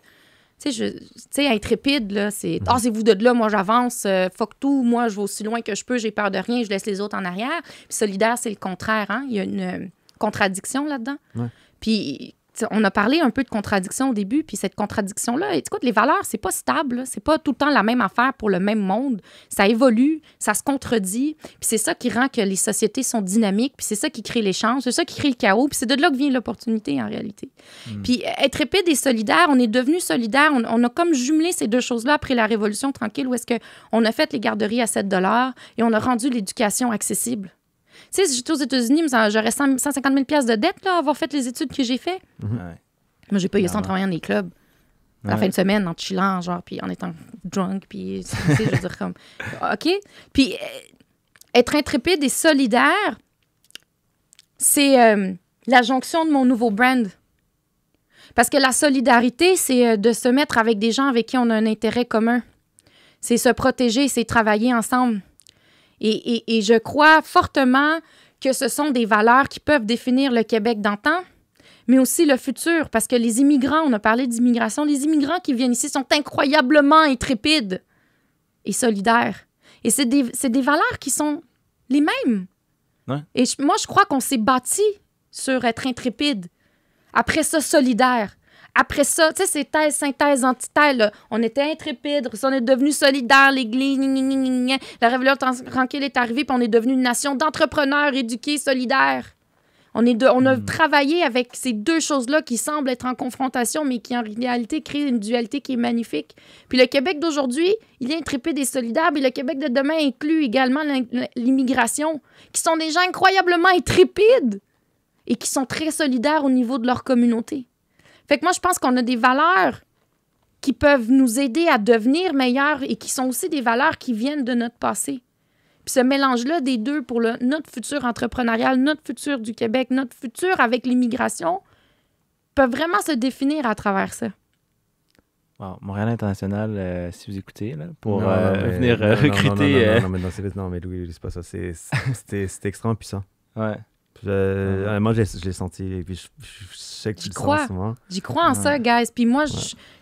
Tu sais, intrépide, là, c'est. Mhm. Ah, c'est vous de là, moi j'avance, euh, fuck tout, moi je vais aussi loin que je peux, j'ai peur de rien, je laisse les autres en arrière. Puis solidaire, c'est le contraire, hein? Il y a une euh, contradiction là-dedans. Puis on a parlé un peu de contradiction au début, puis cette contradiction-là, écoute, les valeurs, c'est pas stable, c'est pas tout le temps la même affaire pour le même monde. Ça évolue, ça se contredit, puis c'est ça qui rend que les sociétés sont dynamiques, puis c'est ça qui crée l'échange, c'est ça qui crée le chaos, puis c'est de là que vient l'opportunité en réalité. Hmm. Puis euh, être épide et solidaire, on est devenu solidaire, on, a comme jumelé ces deux choses-là après la Révolution tranquille, où est-ce qu'on a fait les garderies à 7 et on a rendu l'éducation accessible. Tu sais, si j'étais aux États-Unis, j'aurais 150 000 de dette, là, avoir fait les études que j'ai fait. Mhm. Moi, j'ai payé ça en travailler dans les clubs. En la fin de semaine, en chillant, genre, puis en étant drunk, puis, [LAUGHS] tu sais, je veux dire, comme, OK? Puis, euh, être intrépide et solidaire, c'est euh, la jonction de mon nouveau brand. Parce que la solidarité, c'est euh, de se mettre avec des gens avec qui on a un intérêt commun. C'est se protéger, c'est travailler ensemble. Et, je crois fortement que ce sont des valeurs qui peuvent définir le Québec d'antan, mais aussi le futur, parce que les immigrants, on a parlé d'immigration, les immigrants qui viennent ici sont incroyablement intrépides et solidaires. Et c'est des, valeurs qui sont les mêmes. Et moi, je crois qu'on s'est bâti sur être intrépide. Après ça, solidaire après ça, tu sais, c'est thèse, synthèse, antithèse. On était intrépides, on est devenu solidaires, l'Église, la révolution tranquille est arrivée, puis on est devenu une nation d'entrepreneurs éduqués, solidaires. On, est de, on a hmm. travaillé avec ces deux choses-là qui semblent être en confrontation, mais qui en réalité créent une dualité qui est magnifique. Puis le Québec d'aujourd'hui, il est intrépide et solidaire, mais le Québec de demain inclut également l'immigration, qui sont des gens incroyablement intrépides et qui sont très solidaires au niveau de leur communauté. Fait que moi, je pense qu'on a des valeurs qui peuvent nous aider à devenir meilleurs et qui sont aussi des valeurs qui viennent de notre passé. Puis ce mélange-là des deux pour notre futur entrepreneurial, notre futur du Québec, notre futur avec l'immigration, peut vraiment se définir à travers ça. Wow. Montréal International, euh, si vous écoutez, là, pour venir recruter. Non, mais non, c'est c'est pas ça. C'est, extrêmement puissant. Ouais. Euh, ah. Moi, je l'ai senti. Et puis, je, sais que tu crois. J'y crois en ça, guys. Puis moi,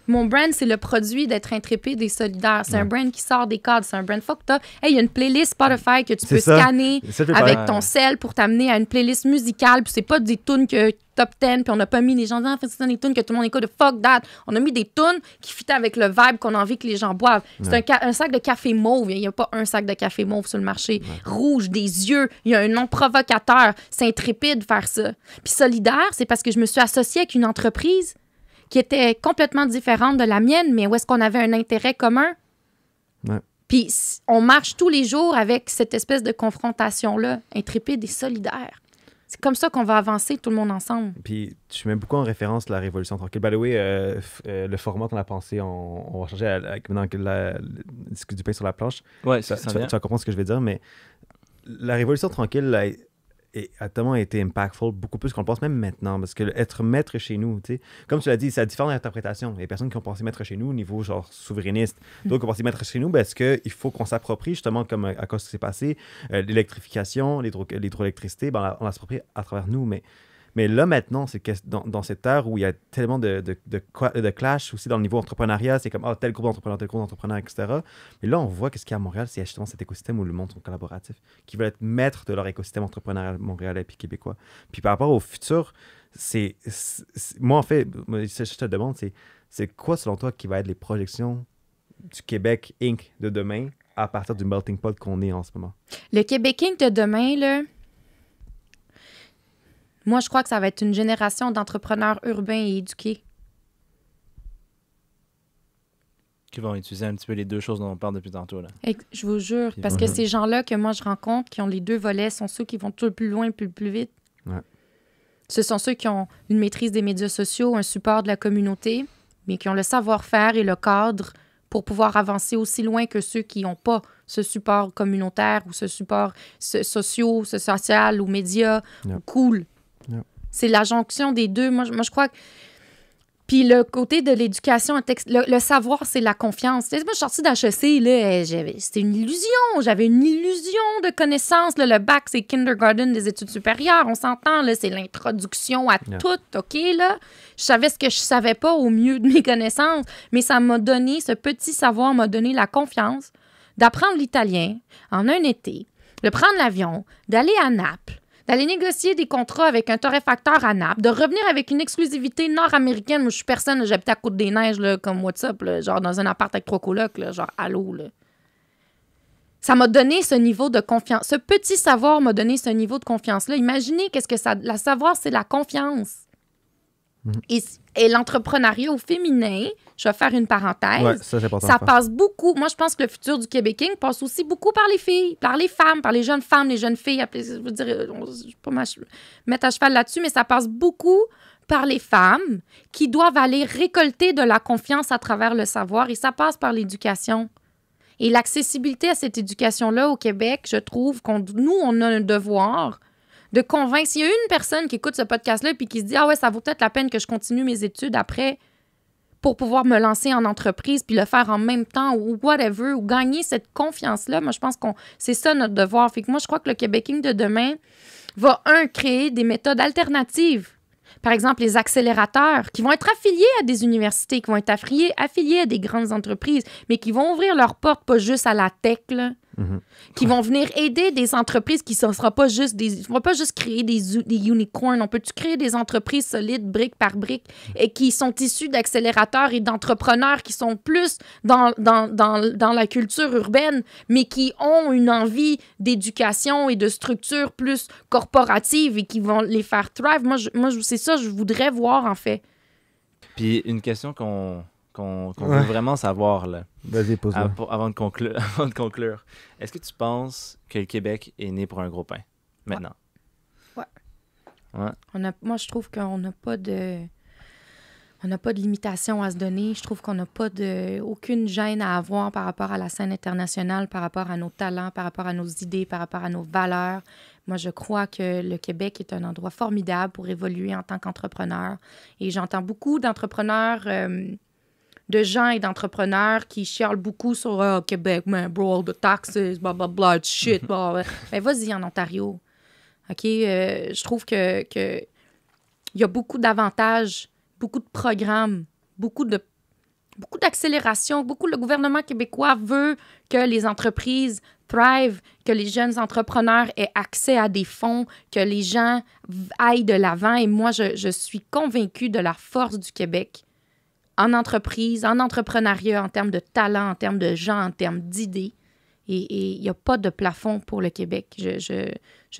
mon brand, c'est le produit d'être intrépide et solidaire. C'est un brand qui sort des codes C'est un brand. Fuck, t'as. Hey, il y a une playlist Spotify que tu peux scanner avec ton sel pour t'amener à une playlist musicale. Puis c'est pas des tunes que top 10, puis on n'a pas mis les gens en ah, les c'est tunes que tout le monde écoute, fuck that. On a mis des tunes qui fit avec le vibe qu'on a envie que les gens boivent. C'est un, sac de café mauve. Il n'y a pas un sac de café mauve sur le marché. Rouge, des yeux. Il y a un nom provocateur. C'est intrépide faire ça. Puis solidaire, c'est parce que je me suis associée avec une entreprise qui était complètement différente de la mienne, mais où est-ce qu'on avait un intérêt commun? Puis on marche tous les jours avec cette espèce de confrontation-là, intrépide et solidaire comme ça qu'on va avancer tout le monde ensemble. Puis tu mets beaucoup en référence la Révolution tranquille. By the way, euh, euh, le format qu'on a pensé, on, va changer avec la, discussion du pain sur la planche. Ouais, ça, tu, tu, vas comprendre ce que je vais dire, mais la Révolution tranquille, et a tellement été impactful, beaucoup plus qu'on le pense même maintenant, parce que être maître chez nous, tu sais, comme tu l'as dit, ça a différentes interprétations. Il y a des personnes qui ont pensé maître chez nous au niveau genre souverainiste, hmm. d'autres qui ont pensé maître chez nous parce ben, qu'il faut qu'on s'approprie justement comme euh, à, cause de ce qui s'est passé, euh, l'électrification, l'hydroélectricité, ben, on, s'approprie à travers nous, mais mais là, maintenant, c'est dans, cette ère où il y a tellement de, de, de, clash aussi dans le niveau entrepreneuriat, c'est comme ah, tel groupe d'entrepreneurs, tel groupe d'entrepreneurs, etc. Mais là, on voit qu'est-ce qu'il y a à Montréal, c'est justement cet écosystème où le monde sont collaboratifs, qui veulent être maîtres de leur écosystème entrepreneurial montréalais et québécois. Puis par rapport au futur, c'est. Moi, en fait, je te demande, c'est quoi, selon toi, qui va être les projections du Québec Inc. de demain à partir du melting pot qu'on est en ce moment? Le Québec Inc. de demain, là moi, je crois que ça va être une génération d'entrepreneurs urbains et éduqués. Qui vont utiliser un petit peu les deux choses dont on parle depuis tantôt. Là. je vous jure, parce que ces gens-là que moi je rencontre, qui ont les deux volets, sont ceux qui vont tout le plus loin, plus, plus vite. Ce sont ceux qui ont une maîtrise des médias sociaux, un support de la communauté, mais qui ont le savoir-faire et le cadre pour pouvoir avancer aussi loin que ceux qui n'ont pas ce support communautaire ou ce support social, ce social ou média cool. C'est la jonction des deux. Moi, je crois que. Puis le côté de l'éducation, le, le, savoir, c'est la confiance. moi, je suis sortie d'HEC, là, c'était une illusion. J'avais une illusion de connaissance. le bac, c'est kindergarten des études supérieures. On s'entend, là, c'est l'introduction à tout, OK, là? Je savais ce que je savais pas au mieux de mes connaissances, mais ça m'a donné, ce petit savoir m'a donné la confiance d'apprendre l'italien en un été, de prendre l'avion, d'aller à Naples, d'aller négocier des contrats avec un torréfacteur à Naples, de revenir avec une exclusivité nord-américaine. où je suis personne, j'habite à Côte-des-Neiges, là, comme WhatsApp, là, genre dans un appart avec trois colocs, genre allô, Ça m'a donné ce niveau de confiance. Ce petit savoir m'a donné ce niveau de confiance-là. Imaginez qu'est-ce que ça. La savoir, c'est la confiance. Mhm. Et, l'entrepreneuriat au féminin, je vais faire une parenthèse. ça, passe beaucoup. Moi, je pense que le futur du Québéking passe aussi beaucoup par les filles, par les femmes, par les jeunes femmes, les jeunes filles. Je veux vais pas mettre à cheval là-dessus, mais ça passe beaucoup par les femmes qui doivent aller récolter de la confiance à travers le savoir et ça passe par l'éducation. Et l'accessibilité à cette éducation-là au Québec, je trouve qu'on nous, on a un devoir de convaincre. S'il y a une personne qui écoute ce podcast-là puis qui se dit Ah ouais, ça vaut peut-être la peine que je continue mes études après pour pouvoir me lancer en entreprise puis le faire en même temps ou whatever, ou gagner cette confiance-là, moi, je pense qu'on c'est ça notre devoir. Fait que moi, je crois que le Québecing de demain va, un, créer des méthodes alternatives par exemple les accélérateurs, qui vont être affiliés à des universités, qui vont être affiliés, affiliés à des grandes entreprises, mais qui vont ouvrir leurs portes pas juste à la tech, là, Mhm. Qui vont venir aider des entreprises qui ne sera pas juste des. On va pas juste créer des, des unicorns. On peut-tu créer des entreprises solides, brique par brique, et qui sont issues d'accélérateurs et d'entrepreneurs qui sont plus dans, dans, dans, dans, la culture urbaine, mais qui ont une envie d'éducation et de structure plus corporative et qui vont les faire thrive. Moi, je, moi c'est ça, je voudrais voir, en fait. Puis une question qu'on qu'on veut vraiment savoir. Vas-y, pose avant, de conclure, [LAUGHS] de conclure, est-ce que tu penses que le Québec est né pour un gros pain maintenant? Ouais. On a, moi, je trouve qu'on n'a pas de. On n'a pas de limitation à se donner. Je trouve qu'on n'a pas de, aucune gêne à avoir par rapport à la scène internationale, par rapport à nos talents, par rapport à nos idées, par rapport à nos valeurs. Moi, je crois que le Québec est un endroit formidable pour évoluer en tant qu'entrepreneur. Et j'entends beaucoup d'entrepreneurs euh, de gens et d'entrepreneurs qui chialent beaucoup sur ah, Québec, mais bro, all taxes, blah, shit, mhm. ben, vas-y en Ontario. OK? Euh, je trouve que, il y a beaucoup d'avantages, beaucoup de programmes, beaucoup de beaucoup d'accélération, beaucoup le gouvernement québécois veut que les entreprises thrivent, que les jeunes entrepreneurs aient accès à des fonds, que les gens aillent de l'avant. Et moi, je, je, suis convaincue de la force du Québec en entreprise, en entrepreneuriat, en termes de talent, en termes de gens, en termes d'idées. Et il n'y a pas de plafond pour le Québec. Je,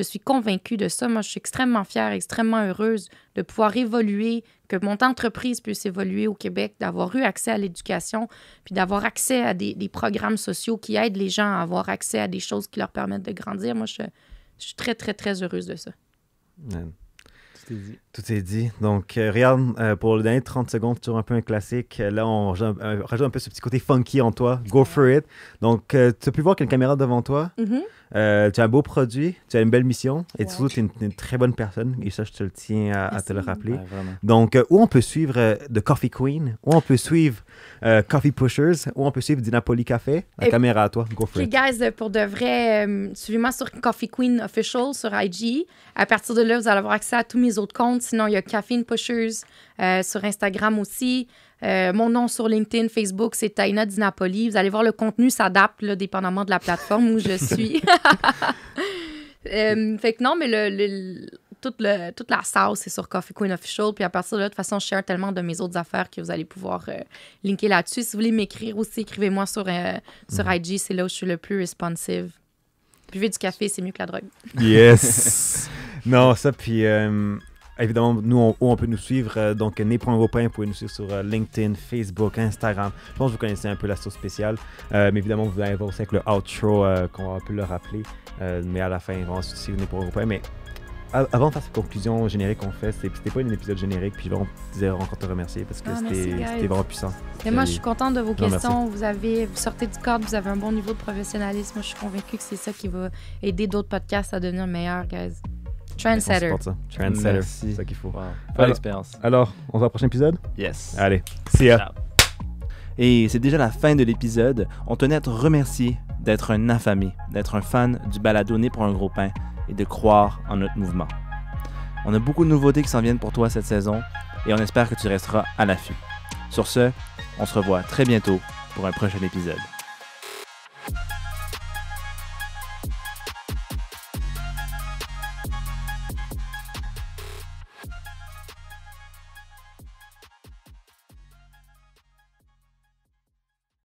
suis convaincue de ça. Moi, je suis extrêmement fière, extrêmement heureuse de pouvoir évoluer, que mon entreprise puisse évoluer au Québec, d'avoir eu accès à l'éducation, puis d'avoir accès à des, programmes sociaux qui aident les gens à avoir accès à des choses qui leur permettent de grandir. Moi, je, suis très, très, très heureuse de ça. Tout est dit. Donc, euh, regarde, euh, pour les dernières 30 secondes, toujours un peu un classique. Euh, là, on rajoute un peu ce petit côté funky en toi. Go for it. Donc, tu as pu voir qu'il y a une caméra devant toi. Mm-hmm. tu as un beau produit, tu as une belle mission et surtout, tu es une, très bonne personne. Et ça, je te le tiens à, te le rappeler. Donc, où on peut suivre The Coffee Queen, où on peut suivre Coffee Pushers, où on peut suivre Dinapoli Café, la caméra à toi. Go for it. guys, pour de vrai, suivez-moi sur Coffee Queen Official sur IG. À partir de là, vous allez avoir accès à tous mes autres comptes Sinon, il y a Caffeine Pushers euh, sur Instagram aussi. Euh, mon nom sur LinkedIn, Facebook, c'est Taina Di Napoli. Vous allez voir, le contenu s'adapte dépendamment de la plateforme où je [LAUGHS] suis. [LAUGHS] Euh, fait que non, mais le, toute, le, toute la sauce, c'est sur Coffee Queen Official. Puis à partir de là, de toute façon, je share tellement de mes autres affaires que vous allez pouvoir linker là-dessus. Si vous voulez m'écrire aussi, écrivez-moi sur, sur mm. IG. C'est là où je suis le plus responsive. Buvez du café, c'est mieux que la drogue. Yes! [LAUGHS] non, ça, puis Évidemment, nous, on, peut nous suivre, euh, donc né.européen, vous pouvez nous suivre sur euh, LinkedIn, Facebook, Instagram. Je pense que vous connaissez un peu la sauce spéciale. Euh, mais évidemment, vous allez voir aussi avec le outro qu'on va un peu le rappeler. mais à la fin, on va aussi né pour Mais avant de faire cette conclusion générique qu'on fait, c'était pas un épisode générique, puis je on encore te remercier parce que ah, c'était vraiment puissant. Et moi, je suis contente de vos questions. Vous avez, vous sortez du cadre, vous avez un bon niveau de professionnalisme. Je suis convaincue que c'est ça qui va aider d'autres podcasts à devenir meilleurs, guys. Trendsetter. Trendsetter. C'est ça qu'il faut. Wow. Alors, on se voit au prochain épisode? Yes. Allez, see ya. Ciao. Et c'est déjà la fin de l'épisode. On tenait à te remercier d'être un affamé, d'être un fan du baladonné pour un gros pain et de croire en notre mouvement. On a beaucoup de nouveautés qui s'en viennent pour toi cette saison et on espère que tu resteras à l'affût. Sur ce, on se revoit très bientôt pour un prochain épisode.